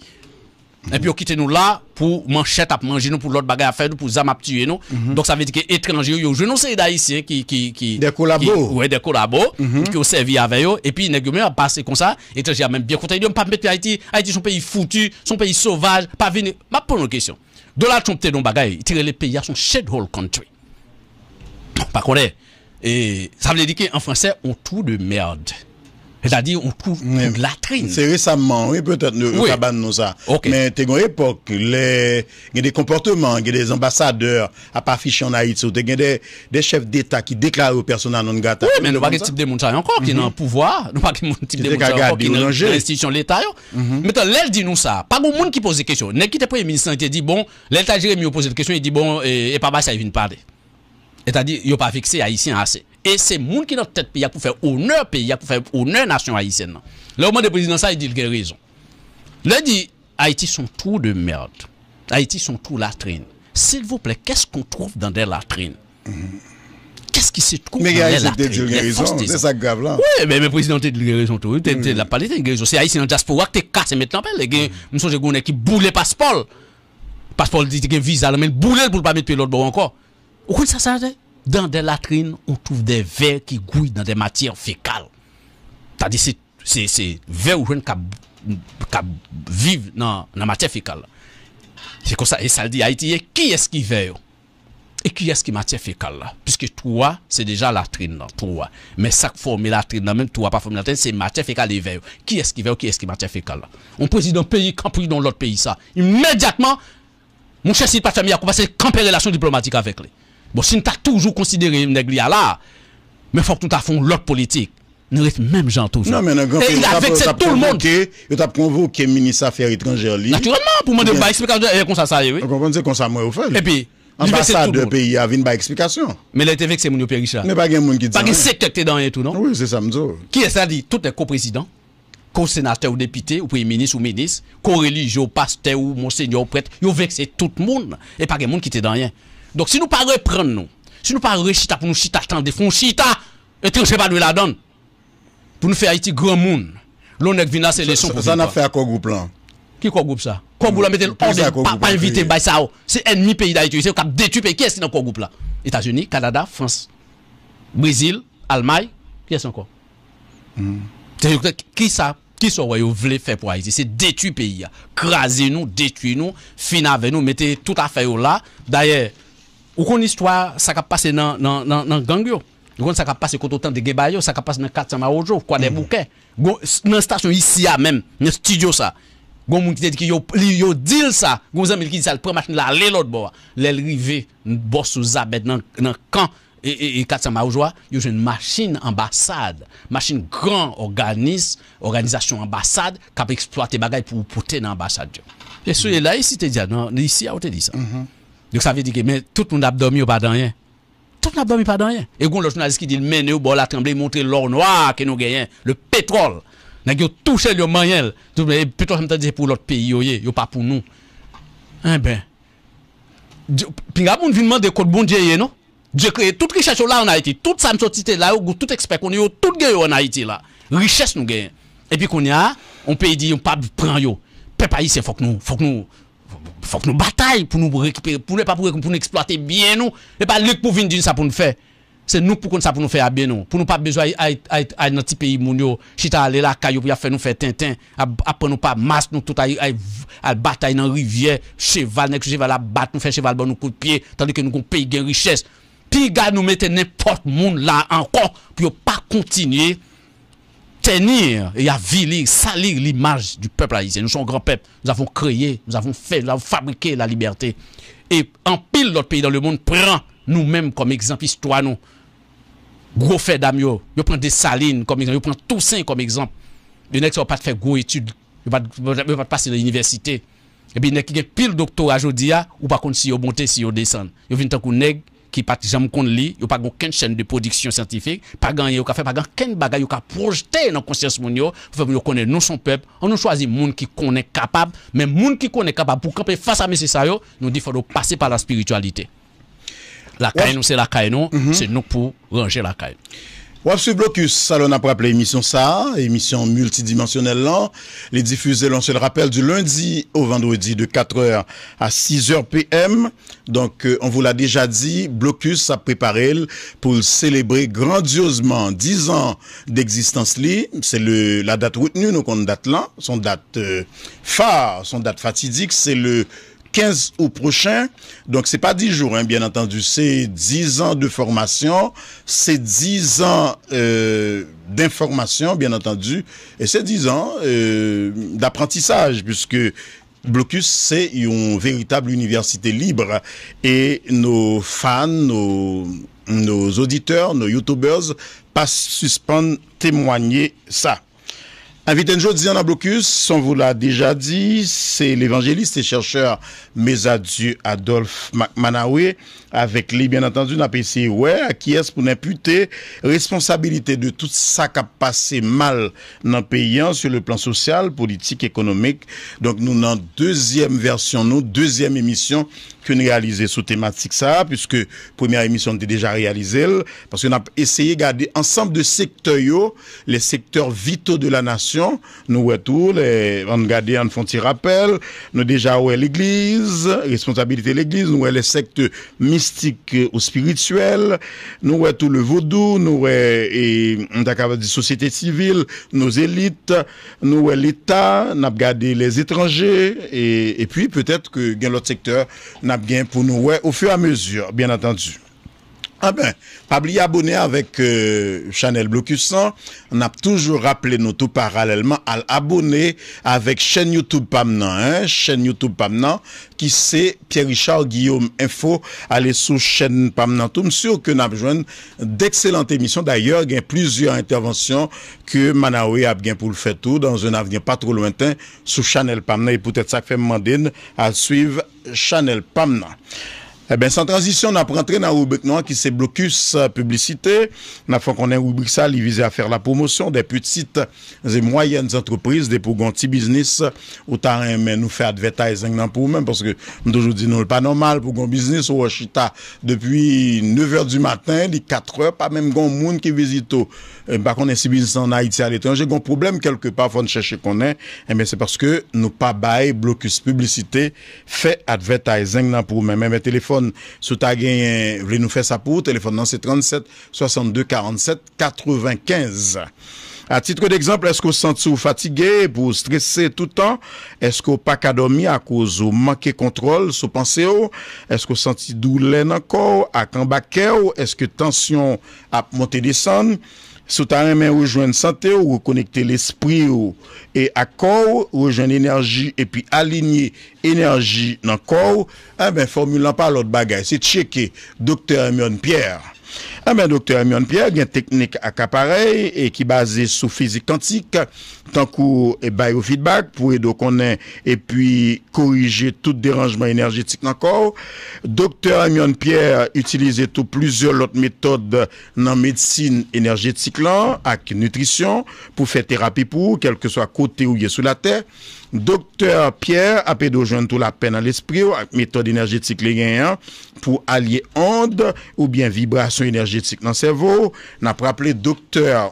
Speaker 2: et puis on quitte nous là pour manger, à manger nous pour l'autre bagarre à faire pour zam à tuer nous mhm. donc ça veut dire que étrangers yo je non c'est ici qui qui qui des collabos Oui, des collabos mhm. qui ont servi avec eux et puis nèg a passé comme ça étrangers ont même bien contents. ils pas mettre Haïti Haïti son pays foutu son pays sauvage pas venir m'a pose une question Donald Trump tromper dans bagaille tirer les pays à son shed hole country pas contre, et ça veut dire qu'en français on trouve de merde c'est-à-dire, on trouve une latrine. C'est
Speaker 1: récemment, oui, peut-être, nous, oui. nous ça. Mais, t'es une époque, les, il y a des comportements, il y a des ambassadeurs à pas afficher en Haïti, ou il des, des chefs d'État qui déclarent aux personnes non gata. Oui, mais nous pas de type de
Speaker 2: monde ça encore, qui n'a dans le pouvoir, nous pas quel type de monde ça encore, qui est mhm. l'institution de l'État, mhm. Mais, l'aile dit nous ça. Pas le monde qui pose des questions. N'est qui était premier ministre, il dit bon, l'État Jérémy pose des questions, il dit bon, et pas là, ça, il vient parler. C'est-à-dire, il n'y a pas fixé haïtien assez et c'est monde qui dans tête pays pour faire honneur pays pour faire honneur nation haïtienne. Le moment de président ça il dit qu'il guérison. raison. Il dit Haïti sont trou de merde. Haïti sont trou latrine. S'il vous plaît, qu'est-ce qu'on trouve dans des latrines Qu'est-ce qui se trouve dans des latrines Mais raison, c'est ça grave là. Oui, mais le président de raison tout. Mm. La parlé de raison, c'est Haïti dans diaspora qui cassé, maintenant ben, les mm. nous sommes des qui boule passeport. Passeport dit qu'il visa, mais boule pour pas mettre l'autre bord encore. Où ça ça dans des latrines, on trouve des vers qui grouillent dans des matières fécales. C'est-à-dire, c'est, c'est, vers ou qui vivent dans la matière fécale. C'est comme ça, et ça le dit Haïti, qui est-ce qui veut Et qui est-ce qui matière fécale Puisque toi, c'est déjà latrine toi. Mais ça forme latrine même toi, pas forme latrine, c'est matière fécale et veille. Qui est-ce qui veut Qui est-ce qui matière fécale On On un pays, est dans l'autre pays ça. Immédiatement, mon cher de famille, a commencé à camper relation diplomatique avec lui. Bon, si nous avons toujours considéré Mneglia là, mais il faut que nous fassions l'autre politique. Nous restons même
Speaker 1: gens toujours. Non, mais avons fait tout le monde. Nous avons convoqué le ministre des Affaires étrangères. Naturellement, pour moi, de expliquer eh, comme ça, ça oui. Vous comprenez, c'est comme ça, moi, Et puis, Ambassade de pays a une explication. Mais les était vexé, mon Périsha. Mais pas de monde qui dit. Pas de secteur qui est dans tout, non? Oui, c'est ça, Qui est ça
Speaker 2: dit? Tout est co sénateur ou député ou premier ministre ou ministre, co religieux, pasteur ou monseigneur ou prêtre, yo vexé tout le monde et pas quelqu'un monde qui était dans rien. Donc si nous pas reprendre nous, si nous pas rechita pour nous chita de font chita et trancher pas de la donne. Pour nous faire Haïti grand monde. L'on est venu c'est les sons. Ça n'a fait
Speaker 1: un quoi groupe là
Speaker 2: Qui quoi groupe ça Quoi groupe là mettez pas invité by bah, ça. Oh. C'est ennemi pays d'Haïti, c'est cap détruit pays qui est dans quoi groupe là États-Unis, Canada, France, Brésil, Allemagne, qui est encore hmm. qui ça qui ça, vous voulez faire pour Haïti C'est détruire pays. Craser nous, détruire nous, finir avec nous, mettez tout à fait là. D'ailleurs, ou qu'on histoire ça qui a passé dans dans dans dans gang ou qu'on ça qui a passé côté autant de gebayo ça qui a passé dans 400 marojo quoi des mm. bouquets dans station ici à ah, même dans studio ça gon moun ki te di yo yo deal ça gon zanmi ki di ça le prend machine là aller l'autre bord l'elle rivé boss sous abet dans dans camp et, et, 400 marojois, il y a une machine ambassade, machine grand organisme, organisation ambassade, qui peut exploiter bagaille pour porter dans l'ambassade. Mm-hmm. Et ceux-là, ici, tu dis, non, ici, ah, on te dit ça. Mm-hmm. Donc ça veut dire que mais, tout le monde a dormi pas dans rien. Tout le monde a dormi pas dans rien. Et quand le journaliste qui dit mais nous bon la trembler montrer l'or noir que nous gagnons, le pétrole. N'a avons touché le tout Le pétrole c'est dit pour l'autre pays n'y a pas pour nous. Eh ben. Pinga moun vin demander code bon Dieu non Dieu crée toute richesse là en Haïti, toute sa société là, tout expert qu'on a tout gagne en Haïti là. Richesse nous gagne. Et puis qu'on y a, on pays dit on pas prendre. yo. Peuple haïtien faut que nous faut que nous Fok nou batay pou nou rekipere, pou nou e pa pou rekipere, pou nou eksploate bien nou, e pa lèk pou vin djin sa pou nou fè. Se nou pou kon sa pou nou fè a bien nou, pou nou pa bezwa a iti peyi moun yo, chita ale la kayo pou ya fè nou fè ten ten, a pren nou pa mas, nou tout a batay nan rivye, cheval, nek cheval a bat, nou fè cheval bon nou koupye, tan li ke nou kon peyi gen richès, pi gade nou mette nèmpot moun la ankon pou yo pa kontinye, tenir et avilir, salir l'image du peuple haïtien. Nous sommes un grand peuple. Nous avons créé, nous avons fait, nous avons fabriqué la liberté. Et en pile d'autres pays dans le monde prend nous-mêmes comme exemple histoire nous. Gros fait d'amio, yo prend des salines comme exemple, yo prend Toussaint comme exemple. Le va pas faire gros études, ne pas pas passer à l'université. Et bien, il qui a pile doctorat aujourd'hui ou par contre si on monter si on descend. Yo vient tant nèg qui pas jamais connu li, yo pas de chaîne de production scientifique, pas gagné au a pas gagné aucun bagage yo ka projeter dans conscience moun yo, faut yo connait nous son peuple, on nous choisit moun qui connaît capable, mais moun qui connaît capable pour camper face à monsieur ça yo, nous dit faut passer par la spiritualité. La caille nous c'est la caille mhm. c'est nous pour ranger la caille.
Speaker 1: Wap blocus blokus, salon ap rappele emisyon sa, émission multidimensionnelle lan, Les diffusés, lan se rappel du lundi au vendredi de 4h à 6h PM. Donc, euh, on vous l'a déjà dit, Blocus a préparé pour célébrer grandiosement 10 ans d'existence li. C'est la date retenue, nous kon date là, son date euh, phare, son date fatidique, c'est le 15 au prochain. Donc, c'est pas 10 jours, hein, bien entendu. C'est 10 ans de formation, c'est 10 ans euh, d'information, bien entendu, et c'est 10 ans euh, d'apprentissage, puisque Blocus, c'est une véritable université libre. Et nos fans, nos, auditeurs, nos youtubers, pas suspendre témoigner ça aujourd'hui la Blocus, on vous l'a déjà dit, c'est l'évangéliste et chercheur Mesadieu Adolphe Manawe, avec lui, bien entendu, n'a essayé, ouais, qui est ce pour imputer responsabilité de tout ça qui a passé mal dans le pays, hein, sur le plan social, politique, économique. Donc, nous, une deuxième version, nous, deuxième émission que nous réalisons sous thématique ça, puisque première émission était déjà réalisée, parce qu'on a essayé de garder ensemble de secteurs, les secteurs vitaux de la nation, nous tous on regarde, on font un rappel, nous déjà l'église, responsabilité de l'église, nous avons les sectes mystiques ou spirituelles, nous avons tout le vaudou, nous avons et, on société civile, nos élites, nous ouais l'État, nous regardé les étrangers, et, puis peut-être que, l'autre secteur, n'a bien pour nous au fur et à mesure, bien entendu. Ah ben, pas oublier avec euh, Chanel Blocus On a toujours rappelé nous tout parallèlement à l'abonner avec chaîne YouTube PAMNA, hein, chaîne YouTube PAMNA qui c'est Pierre-Richard Guillaume Info. Allez sous chaîne PAMNA, Tout sûr que nous avons d'excellentes émissions. D'ailleurs, il y a plusieurs interventions que Manaoui a bien pour le faire tout dans un avenir pas trop lointain sous Chanel PAMNA, Et peut-être ça fait Mandine à suivre Chanel PAMNA. Eh bien, sans transition, on a rentré dans la rubrique noire qui c'est blocus euh, publicité. On a fait qu'on est rubrique ça, il visait à faire la promotion des petites et moyennes entreprises, des programmes petits business, rien mais nous faire advertising dans pour même parce que, toujours dit, non, pas normal pour un business au Washita depuis 9 h du matin, les 4 h pas même grand monde qui visite au, bah, qu'on est si business en Haïti à l'étranger, un problème quelque part, faut chercher qu'on est. Eh bien, c'est parce que nous pas bail blocus publicité, fait advertising dans pour même, même eh téléphone sous ta voulez nous faire ça pour, téléphone, c'est 37 62 47 95. À titre d'exemple, est-ce que vous sentez fatigué, vous stressé tout le temps? Est-ce que vous pas qu'à dormir à cause vous manquer contrôle sur pensée? Est-ce que vous sentez douleur encore à Est-ce que tension a monté descendre? Soutan remen wou jwen sante ou wou konekte l'espri ou e akou, wou jwen enerji epi alinye enerji nan kou, e ben formulan pa lout bagay, se tcheke Dr. Amion Pierre. E ben Dr. Amion Pierre gen teknik ak aparel e ki base sou fizik kantik. tankou e eh, bayou feedback pou edo konen epi korije tout derangeman enerjetik nan kou. Dokteur Amion Pierre utilize tout pluzur lot metode nan medsine enerjetik lan ak nutrisyon pou fe terapi pou, kelke so a kote ou ye sou la te. Dokteur Pierre apede ou jwenn tout la pen al espri ou ak metode enerjetik le genyen pou alye onde ou bien vibrasyon enerjetik nan servou. Na pou aple dokteur,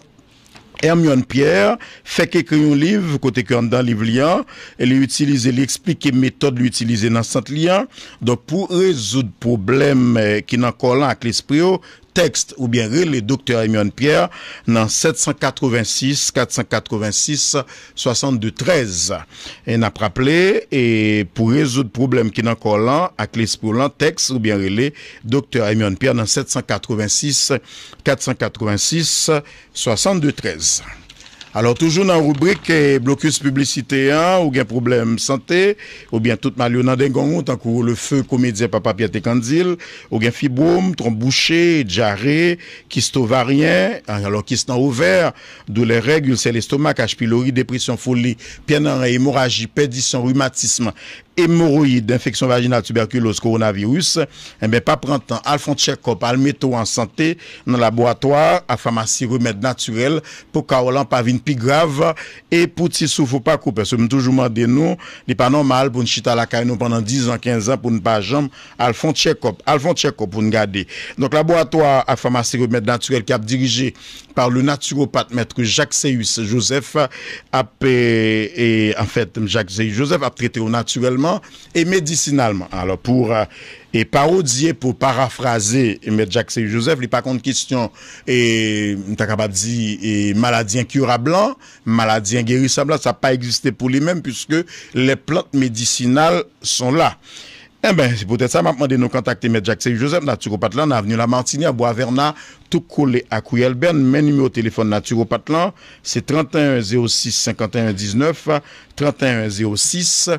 Speaker 1: Hermione Pierre fait qu'écrit un livre, côté que dans livre et elle utilise, les explique méthode l'utiliser dans centre lien. Donc, pour résoudre problème eh, qui n'a encore là avec l'esprit, oh, texte ou bien relé docteur Emion Pierre dans 786 486 72 13. Et n'a rappelé et pour résoudre problème qui n'a encore là avec l'esprit là texte ou bien relé docteur Emion Pierre dans 786 486 72 alors toujours dans la rubrique eh, blocus publicité hein, ou bien problème santé ou bien tout mal dans des tant que le feu comédien papa Pierre Candil ou bien fibrome, tronc bouché, diarrhée, kyste ovarien, alors kyste en ouvert, les règles, c'est l'estomac, H pylori, dépression folie, en hémorragie, pédition, rhumatisme, hémorroïdes, d'infection vaginale, tuberculose, coronavirus, mais eh ben, pas prendre temps. Alphonse Chekhov, Almeto en santé, dans le laboratoire, à pharmacie, remède naturel, pour Carolan, pas de plus grave, et pour ne souffre pas Parce que toujours demandé nous, n'est pas normal pour nous à la caille pendant 10 ans, 15 ans, pour ne pas jambe, Alphonse Alphonse pour nous garder. Donc, laboratoire, à pharmacie, remède naturel, qui a dirigé par le naturopathe, maître Jacques seyus Joseph, a, et, en fait, Jacques seyus Joseph a traité naturellement et médicinalement. Alors, pour euh, et parodier, pour paraphraser M. Jacques Joseph, il a pas contre question, et t'as capable de dire, maladie incurable, maladie inguérissable, ça n'a pas existé pour lui-même puisque les plantes médicinales sont là. Eh bien, c'est peut-être ça maintenant de nous contacter M. Jacques Joseph, naturopathe là, avenue La Martini, à bois Verna, tout collé à Mes numéro de téléphone naturopathe c'est 31 06 51 19, 31 06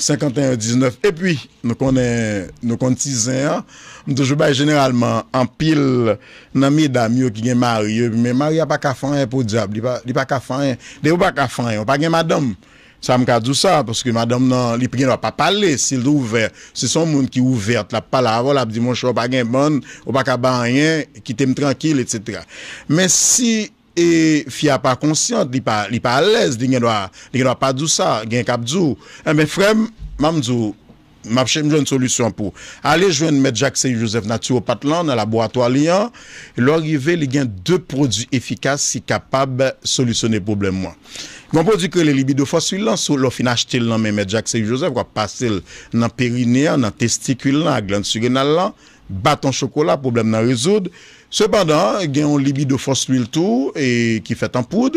Speaker 1: 51-19. E pi, nou konen, nou kontizan ya, mwen toujou bay generalman, an pil nan mida miyo ki gen marye, men marye pa ka fanyen pou diyab, li pa ka fanyen, de ou pa ka fanyen, ou pa gen madame, sa mwen kadou sa, pwoske madame nan, li prien wap pa pale, si lou ouver, si son moun ki ouver, la pale avol, ap di moun chou pa gen bon, ou pa ka banyen, ki teme trankil, et cetera. Men si... E fi a pa konsyant li pa alèz li genwa pa dousa gen kap dous. E men frem mam dous mapche mjou an solusyon pou. Ale jwen Medjac Sey Joseph natu wopat lan nan laborato alè an. Lò rive li gen dè produs efikas si kapab solusyonè problem wan. Mwen bon produs kre li libi dò fosil lan sou lo fin achte nan men Medjac Sey Joseph. Wap pasil nan perinean nan testikil lan glan tsugè nan lan. Baton chokolat problem nan rezoud. Sependan, gen yon libido fosmil tou e ki fet anpoud,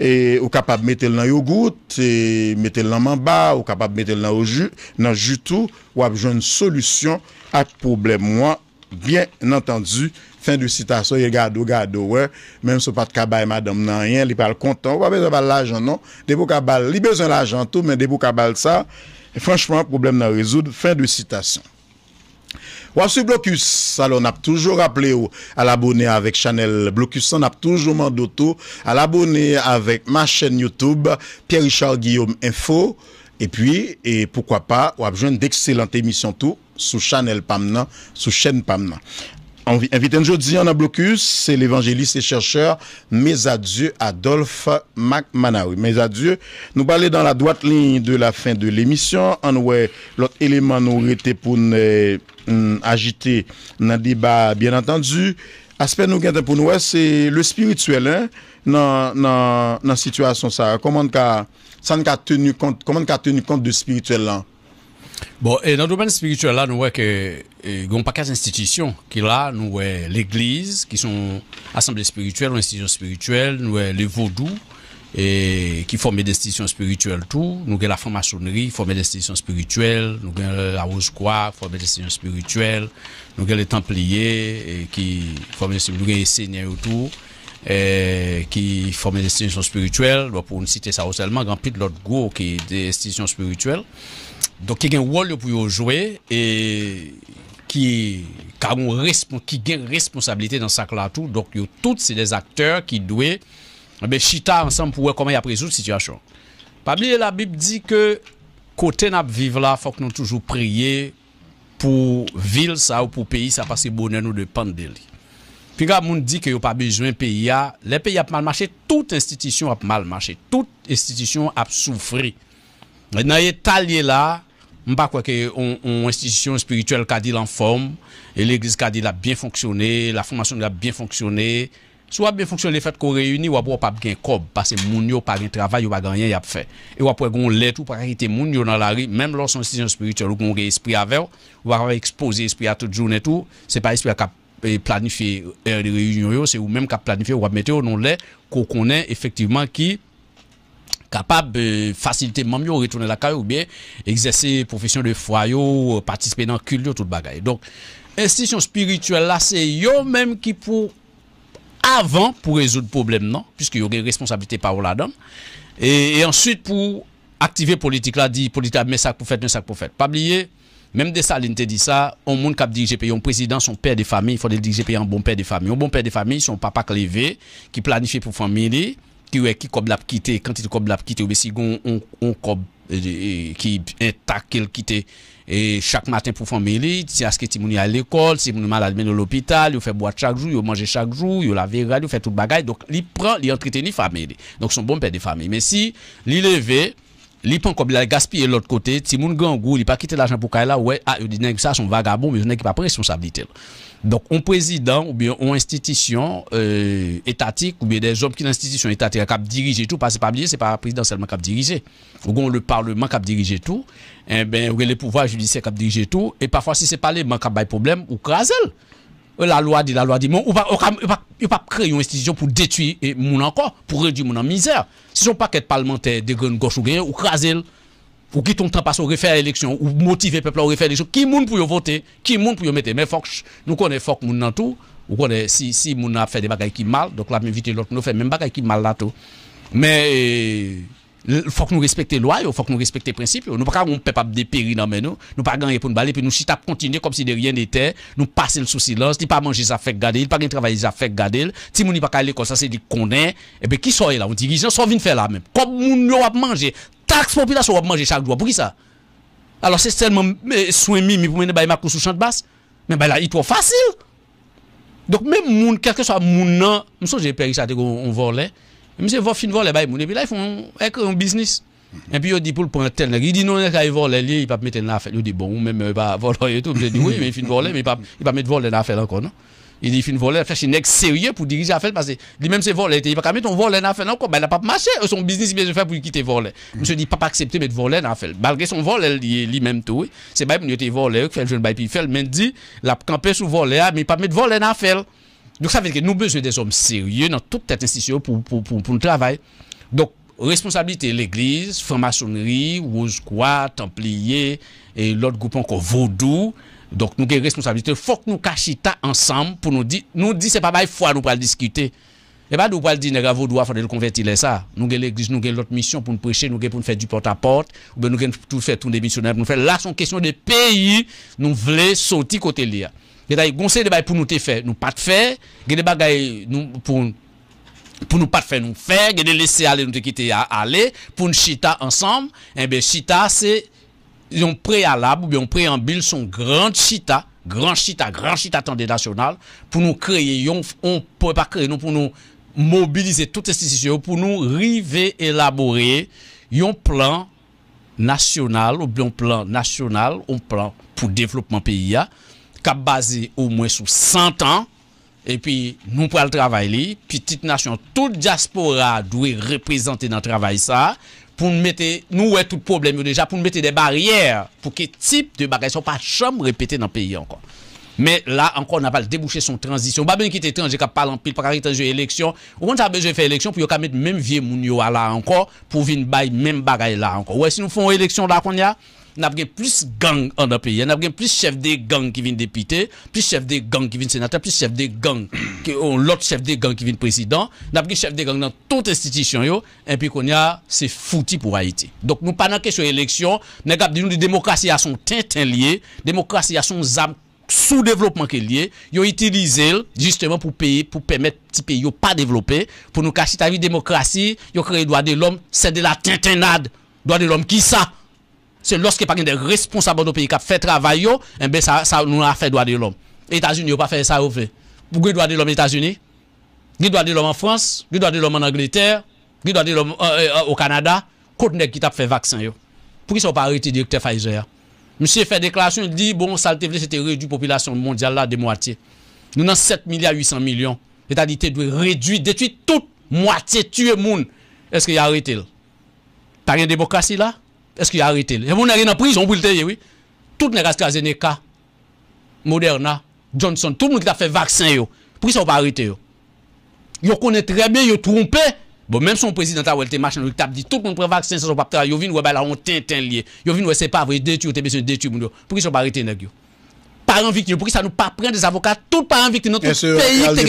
Speaker 1: e ou kapab metel nan yogout, e metel nan mamba, ou kapab metel nan joutou, wap joun solusyon ak problem wan. Bien nantandu, fin du sitasyon, yon gado, gado, wè, menm sou pat kabal madam nan yon, li pal kontan, wap bezan bal lajan non, debou kabal, li bezan lajan tou, men debou kabal sa, franchman, problem nan rezoud, fin du sitasyon. wassu Blocus, alors on a toujours rappelé à l'abonné avec Chanel Blocus, on a toujours mandé à l'abonner avec ma chaîne YouTube, Pierre-Richard Guillaume Info. Et puis, et pourquoi pas, on a besoin d'excellentes émissions tout sous Chanel Pamna, sous chaîne Pamna. Invité aujourd'hui en blocus, c'est l'évangéliste et chercheur adieux, Adolphe McManaoui. adieux, nous parler dans la droite ligne de la fin de l'émission. En ouais, l'autre élément nous été pour nous mm, agiter dans le débat, bien entendu. Aspect nous gagne pour nous, c'est le spirituel, hein, dans, dans, la situation ça. Comment qu'a, ça tenu compte, comment tenu compte du spirituel, là?
Speaker 2: Bon, et dans le domaine spirituel, là, nous voyons que n'y a pas quatre institutions. Qui là, nous voyons l'Église, qui sont assemblées spirituelles, institutions spirituelle nous voyons les vaudous, et qui forment des institutions spirituelles, tout. Nous voyons la franc-maçonnerie, forme des institutions spirituelles, nous voyons la rose-croix, forme des institutions spirituelles, nous voyons les templiers, qui forment des institutions nous voyons les tout. qui forment des institutions spirituelles, pour ne citer ça seulement, grand pile de l'autre groupe qui est des institutions spirituelles. doke gen wol yo pou yo jwe e ki gen responsabilite dan sakla tou doke yo tout eh se de akteur ki dwe be chita ansan pou we komay apre sou situasyon pabli e la bib di ke kote nap vive la fok nou toujou priye pou vil sa ou pou peyi sa paske bonen ou de pandeli pi ka moun di ke yo pa bejwen peyi ya le peyi ap malmache tout institisyon ap malmache tout institisyon ap soufri Na ye talye la, mba kweke on institisyon espirituel kadil an form, e l'Eglise kadil a bien fonksyonne, la fonmasyon a bien fonksyonne, sou a bien fonksyonne le fet ko reyouni, wap wap ap gen kob, base moun yo pari travay, wap aganyen yap fe. E wap wap goun lè tou, pari ite moun yo nan la ri, menm lò son institisyon espirituel, wap goun rey espri avèw, wap avèw ekspozi espri a tout joun etou, se pa espri a ka e, planifi er de euh, reyoun yo, se ou menm ka planifi wap metè ou non lè, ko konen efektivman ki, capable de faciliter même retourner la caille ou bien exercer profession de foi participer dans culture, tout bagaille donc institution spirituelle là c'est yo même qui pour avant pour résoudre problème non puisque y une responsabilité par là-dedans et, ensuite pour activer politique là dit politique mais ça pour faire un sac pour faire pas oublier même des salines te dit ça, on monde cap diriger pays, un président, son père de famille, il faut le diriger pays bon père de famille. Un bon père de famille, son papa clévé, qui planifie pour famille, qui est qui l'a quitté quand il comme l'a quitté ou on on cob qui intact et e, chaque matin pour famille c'est à ce que timoni à l'école si mon malade mais dans l'hôpital il fait boire chaque jour il mange chaque jour il lave les il fait tout bagage donc il prend il entretient famille donc son bon père de famille mais si il levait li pan comme la gaspiller l'autre côté ti moun gou li pas quitté l'argent pour kay la ouais ah dit nèg ça son vagabond mais nèg qui pas responsabilité donc un président ou bien on institution euh, étatique ou bien des hommes qui institution étatique cap diriger tout parce que pas bien c'est pas président seulement cap diriger ou gon le parlement cap diriger tout et eh ben ou les pouvoirs judiciaires cap diriger tout et parfois si c'est pas les man des problème ou crasel euh, la loi dit, la loi dit, mon on ne pas créer une institution pour détruire mon encore, pour réduire mon en misère. Si son paquet parlementaire de grande gauche ou gagne, ou craser, ou qui ton temps passe au refaire l'élection, ou motiver le peuple à refaire l'élection, qui monde pour voter, qui monde pour mettre. Mais faut nous connaissons faut que dans tout, ou connaît si, si moun a fait des bagages qui mal, donc là, m'inviter l'autre, nous fait même bagages qui mal là tout. Mais, il faut que nous respections loi, il faut que nous respections les principes. Nous ne pouvons pas dépérir dans nous. Nous pas gagner pour nous Et Puis nous, si continuer comme si de rien n'était, nous passons sous silence. Si pas manger, ça fait garder. Il pas travailler, ça fait garder. Si nous pouvons pas calé comme ça, c'est du est. Et eh bien, qui sont là? On ils sont venus faire là même. Comme nous, on manger. Taxe population, on manger chaque jour. Pour qui ça? Alors, c'est seulement seulement soin mimi pour mener ma sous champ de basse. Mais là, il est trop facile. Donc, même quel que soit monde, je que j'ai perdu ça, on là. Monsieur va finir voler bail et puis là ils font écrire un business. Et puis il dit pour prendre tel il dit non il va voler il va pas mettre dans affaire. Il dit bon même il euh, pas voler et tout. Je dis oui mais il finit voler mais il pas il pas mettre voler dans affaire encore non. Il dit fin finit voler faire une ex sérieux pour diriger affaire parce que lui même c'est voler il pas mettre on voler dans affaire encore mais ben, il a pas marché euh, son business il vient de faire pour quitter voler. Monsieur dit pas accepter mettre voler dans affaire. Malgré son vol il lui même tout. C'est bail il était voler fait le jeune bail puis fait le dit la camper sous voler mais pas mettre voler dans affaire. Donc ça veut dire que nous avons besoin des hommes sérieux dans toute cette institution pour, pour, pour, pour Donc, responsabilité l'Église, franc-maçonnerie, Rose Croix, Templier, et l'autre groupe encore Vaudou. Donc nous avons responsabilité. Il faut que nous cachions ensemble pour nous dire, nous ce c'est pas mal fois nous pour discuter. Et eh pas ben, nous allons dire, que avons il faut le convertir ça. Nous avons l'Église, nous avons l'autre mission pour nous prêcher, nous avons pour nous faire du porte-à-porte, ou bien nous avons tout faire des missionnaires pour nous faire. Là, c'est une question de pays, nous voulons sortir côté là. Gede ba gaye pou nou te fè, nou pat fè, gede ba gaye pou nou pat fè, nou fè, gede lese ale, nou te kite ale, pou nou chita ansam, eh enbe chita se yon prealab ou yon preambil son gran chita, gran chita, gran chita tende nasyonal, pou nou kreye yon, pou nou mobilize tout este sisyon, pou nou rive elabore yon plan nasyonal ou yon plan nasyonal, yon plan pou devlopman peyi ya, ka baze ou mwen sou 100 an, e pi nou pral travay li, pi tit nasyon, tout diaspora dwe reprezenten nan travay sa, pou nou mwete, nou wè tout problem yo deja, pou nou mwete de bariyer, pou ki tip de bagay son pa chom repete nan peyi ankon. Men la ankon, nan pal debouche son transisyon, ba ben ki te tranje ka palan pil, pa karik tanje eleksyon, ou kon ta beje fè eleksyon, pou yo kamet menm vie moun yo ala ankon, pou vin bay menm bagay la ankon. Ou wè si nou fon eleksyon da kon ya, nap gen plus gang en le pays. nap gen plus chef de gang qui viennent députés. plus chef de gang qui viennent sénateurs. plus chef de gang qui ont l'autre chef de gang qui vient président. nap gen chef de gang dans toute institution. yo, puis, c'est foutu ya Haïti. fouti pou Haiti. de nou nous kesyon eleksyon, nan di nou di a son tintin lié Démocratie a son âme sous-développement qui est lié, ils ont utilisé justement pour payer, pour permettre petit pays pas développer, pour nous cacher ta vie démocratie, ils ont créé droit de l'homme, c'est de la tintinade, droit de l'homme qui ça c'est lorsque pas des responsables de pays qui fait travail eh ben, ça nous a fait droit de l'homme États-Unis n'ont pas fait ça au fait pourquoi droit de l'homme États-Unis les droit de l'homme en France les droit de l'homme en Angleterre les droit de l'homme euh, euh, euh, au Canada contre qui t'a fait vaccin pourquoi ils sont pas le directeur Pfizer monsieur fait déclaration il dit bon ça c'était réduit population mondiale de moitié nous avons 7 milliards 800 millions c'est-à-dire tu dois réduire détruire toute moitié tuer monde est-ce qu'il a arrêté pas de démocratie là est-ce qu'il a arrêté Et vous n'avez en prison pour le tailler, oui. Tout les AstraZeneca, Moderna, Johnson, tout le monde qui a fait vaccin, yo. Pourquoi ça, on pas arrêté, yo. Yo connaît très bien, yo trompé. Bon, même son président a été machin, il a dit tout le monde prend vaccin, ça ne pas travailler. Yo vient, ouais, ben là, on tintin lié. Yo vient, ouais, c'est pas vrai, détruire, t'es besoin de détruire, mon Pourquoi ça, ont pas arrêté, nèg, Parents victimes, pour ça, nous pas prendre des avocats, tout parents victimes, notre pays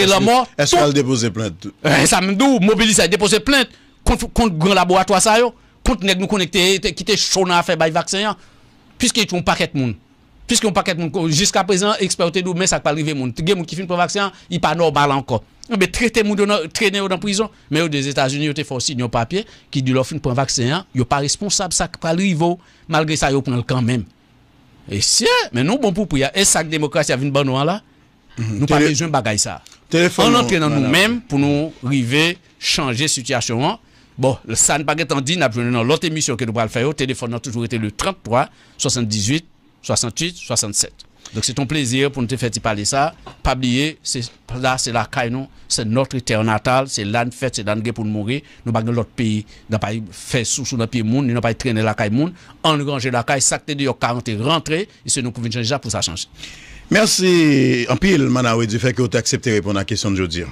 Speaker 2: qui a la mort. Est-ce qu'elle a
Speaker 1: déposé plainte? Eh, ça
Speaker 2: me dit, mobiliser, déposer plainte contre grand laboratoire, ça, yo. Moun te nek nou konekte, ki te chona afe bay vaksenyan, piskè yon paket moun. Piskè yon paket moun, jiska prezen, eksperte nou men sak palrive moun. Te gen moun ki fin pou vaksenyan, yon pa nor bal anko. Mwen be trete moun, trene yo dan prizon, men yo de Etats-Unis yo te fonsi nyo papye, ki di lor fin pou vaksenyan, yo pa responsab sak palrive ou, malgre sa yo pou nal kan men. E sye, men nou bon pou pou ya, e sak demokrasi avin ban ou an la, nou pa mejoun bagay sa.
Speaker 1: An entre nan nou men
Speaker 2: pou nou rive, chanje sityasyon an, Bon, ça n'a pas été dit, n'a dans l'autre émission que nous allons faire. Le téléphone a toujours été le 33 78 68 67. Donc c'est ton plaisir pour nous te faire parler ça. Pas oublier, là c'est la caille, c'est notre terre natale, c'est là fait, c'est là pour nous mourir. Nous pas dans l'autre pays, nous pas fait sous sous notre pied monde, nous n'avons pas traîné la caille monde, engranger la caille, sacré de 40 rentrer et c'est nous convient changer pour ça changer.
Speaker 1: Merci en pile Manaoui du fait que tu as accepté de répondre à la question de aujourd'hui.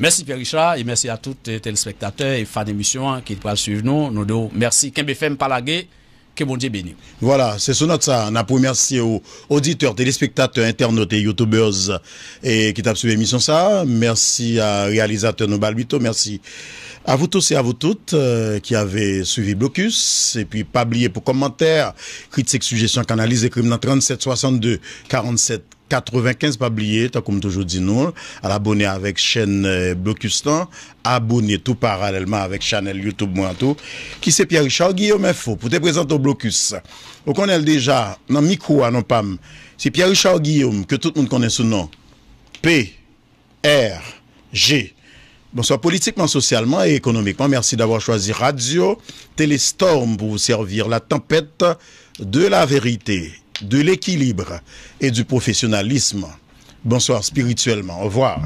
Speaker 2: Merci Pierre Richard et merci à tous les téléspectateurs et fans d'émission hein, qui pourraient suivre nous. Nous deux, merci. Kembefem Palagé. Que bon Dieu bénisse.
Speaker 1: Voilà, c'est sur notre ça. On a remercier aux auditeurs, téléspectateurs, internautes et youtubeurs et qui t'a suivi l'émission ça. Merci à réalisateur Nobalbito. Merci à vous tous et à vous toutes euh, qui avez suivi Blocus. Et puis, pas oublier pour commentaires, critiques, suggestions, canalisez écrivez dans 37 62 47 95 pas oublier, comme toujours dit nous, à l'abonner avec chaîne euh, Blocustan, abonner tout parallèlement avec Chanel, YouTube moi tout, qui c'est Pierre Richard Guillaume Info pour te présenter au Blocus. On connaît déjà dans micro non pam. C'est Pierre Richard Guillaume que tout le monde connaît son nom. P R G bonsoir, politiquement, socialement et économiquement. Merci d'avoir choisi Radio Télestorm pour vous servir la tempête de la vérité de l'équilibre et du professionnalisme. Bonsoir spirituellement. Au revoir.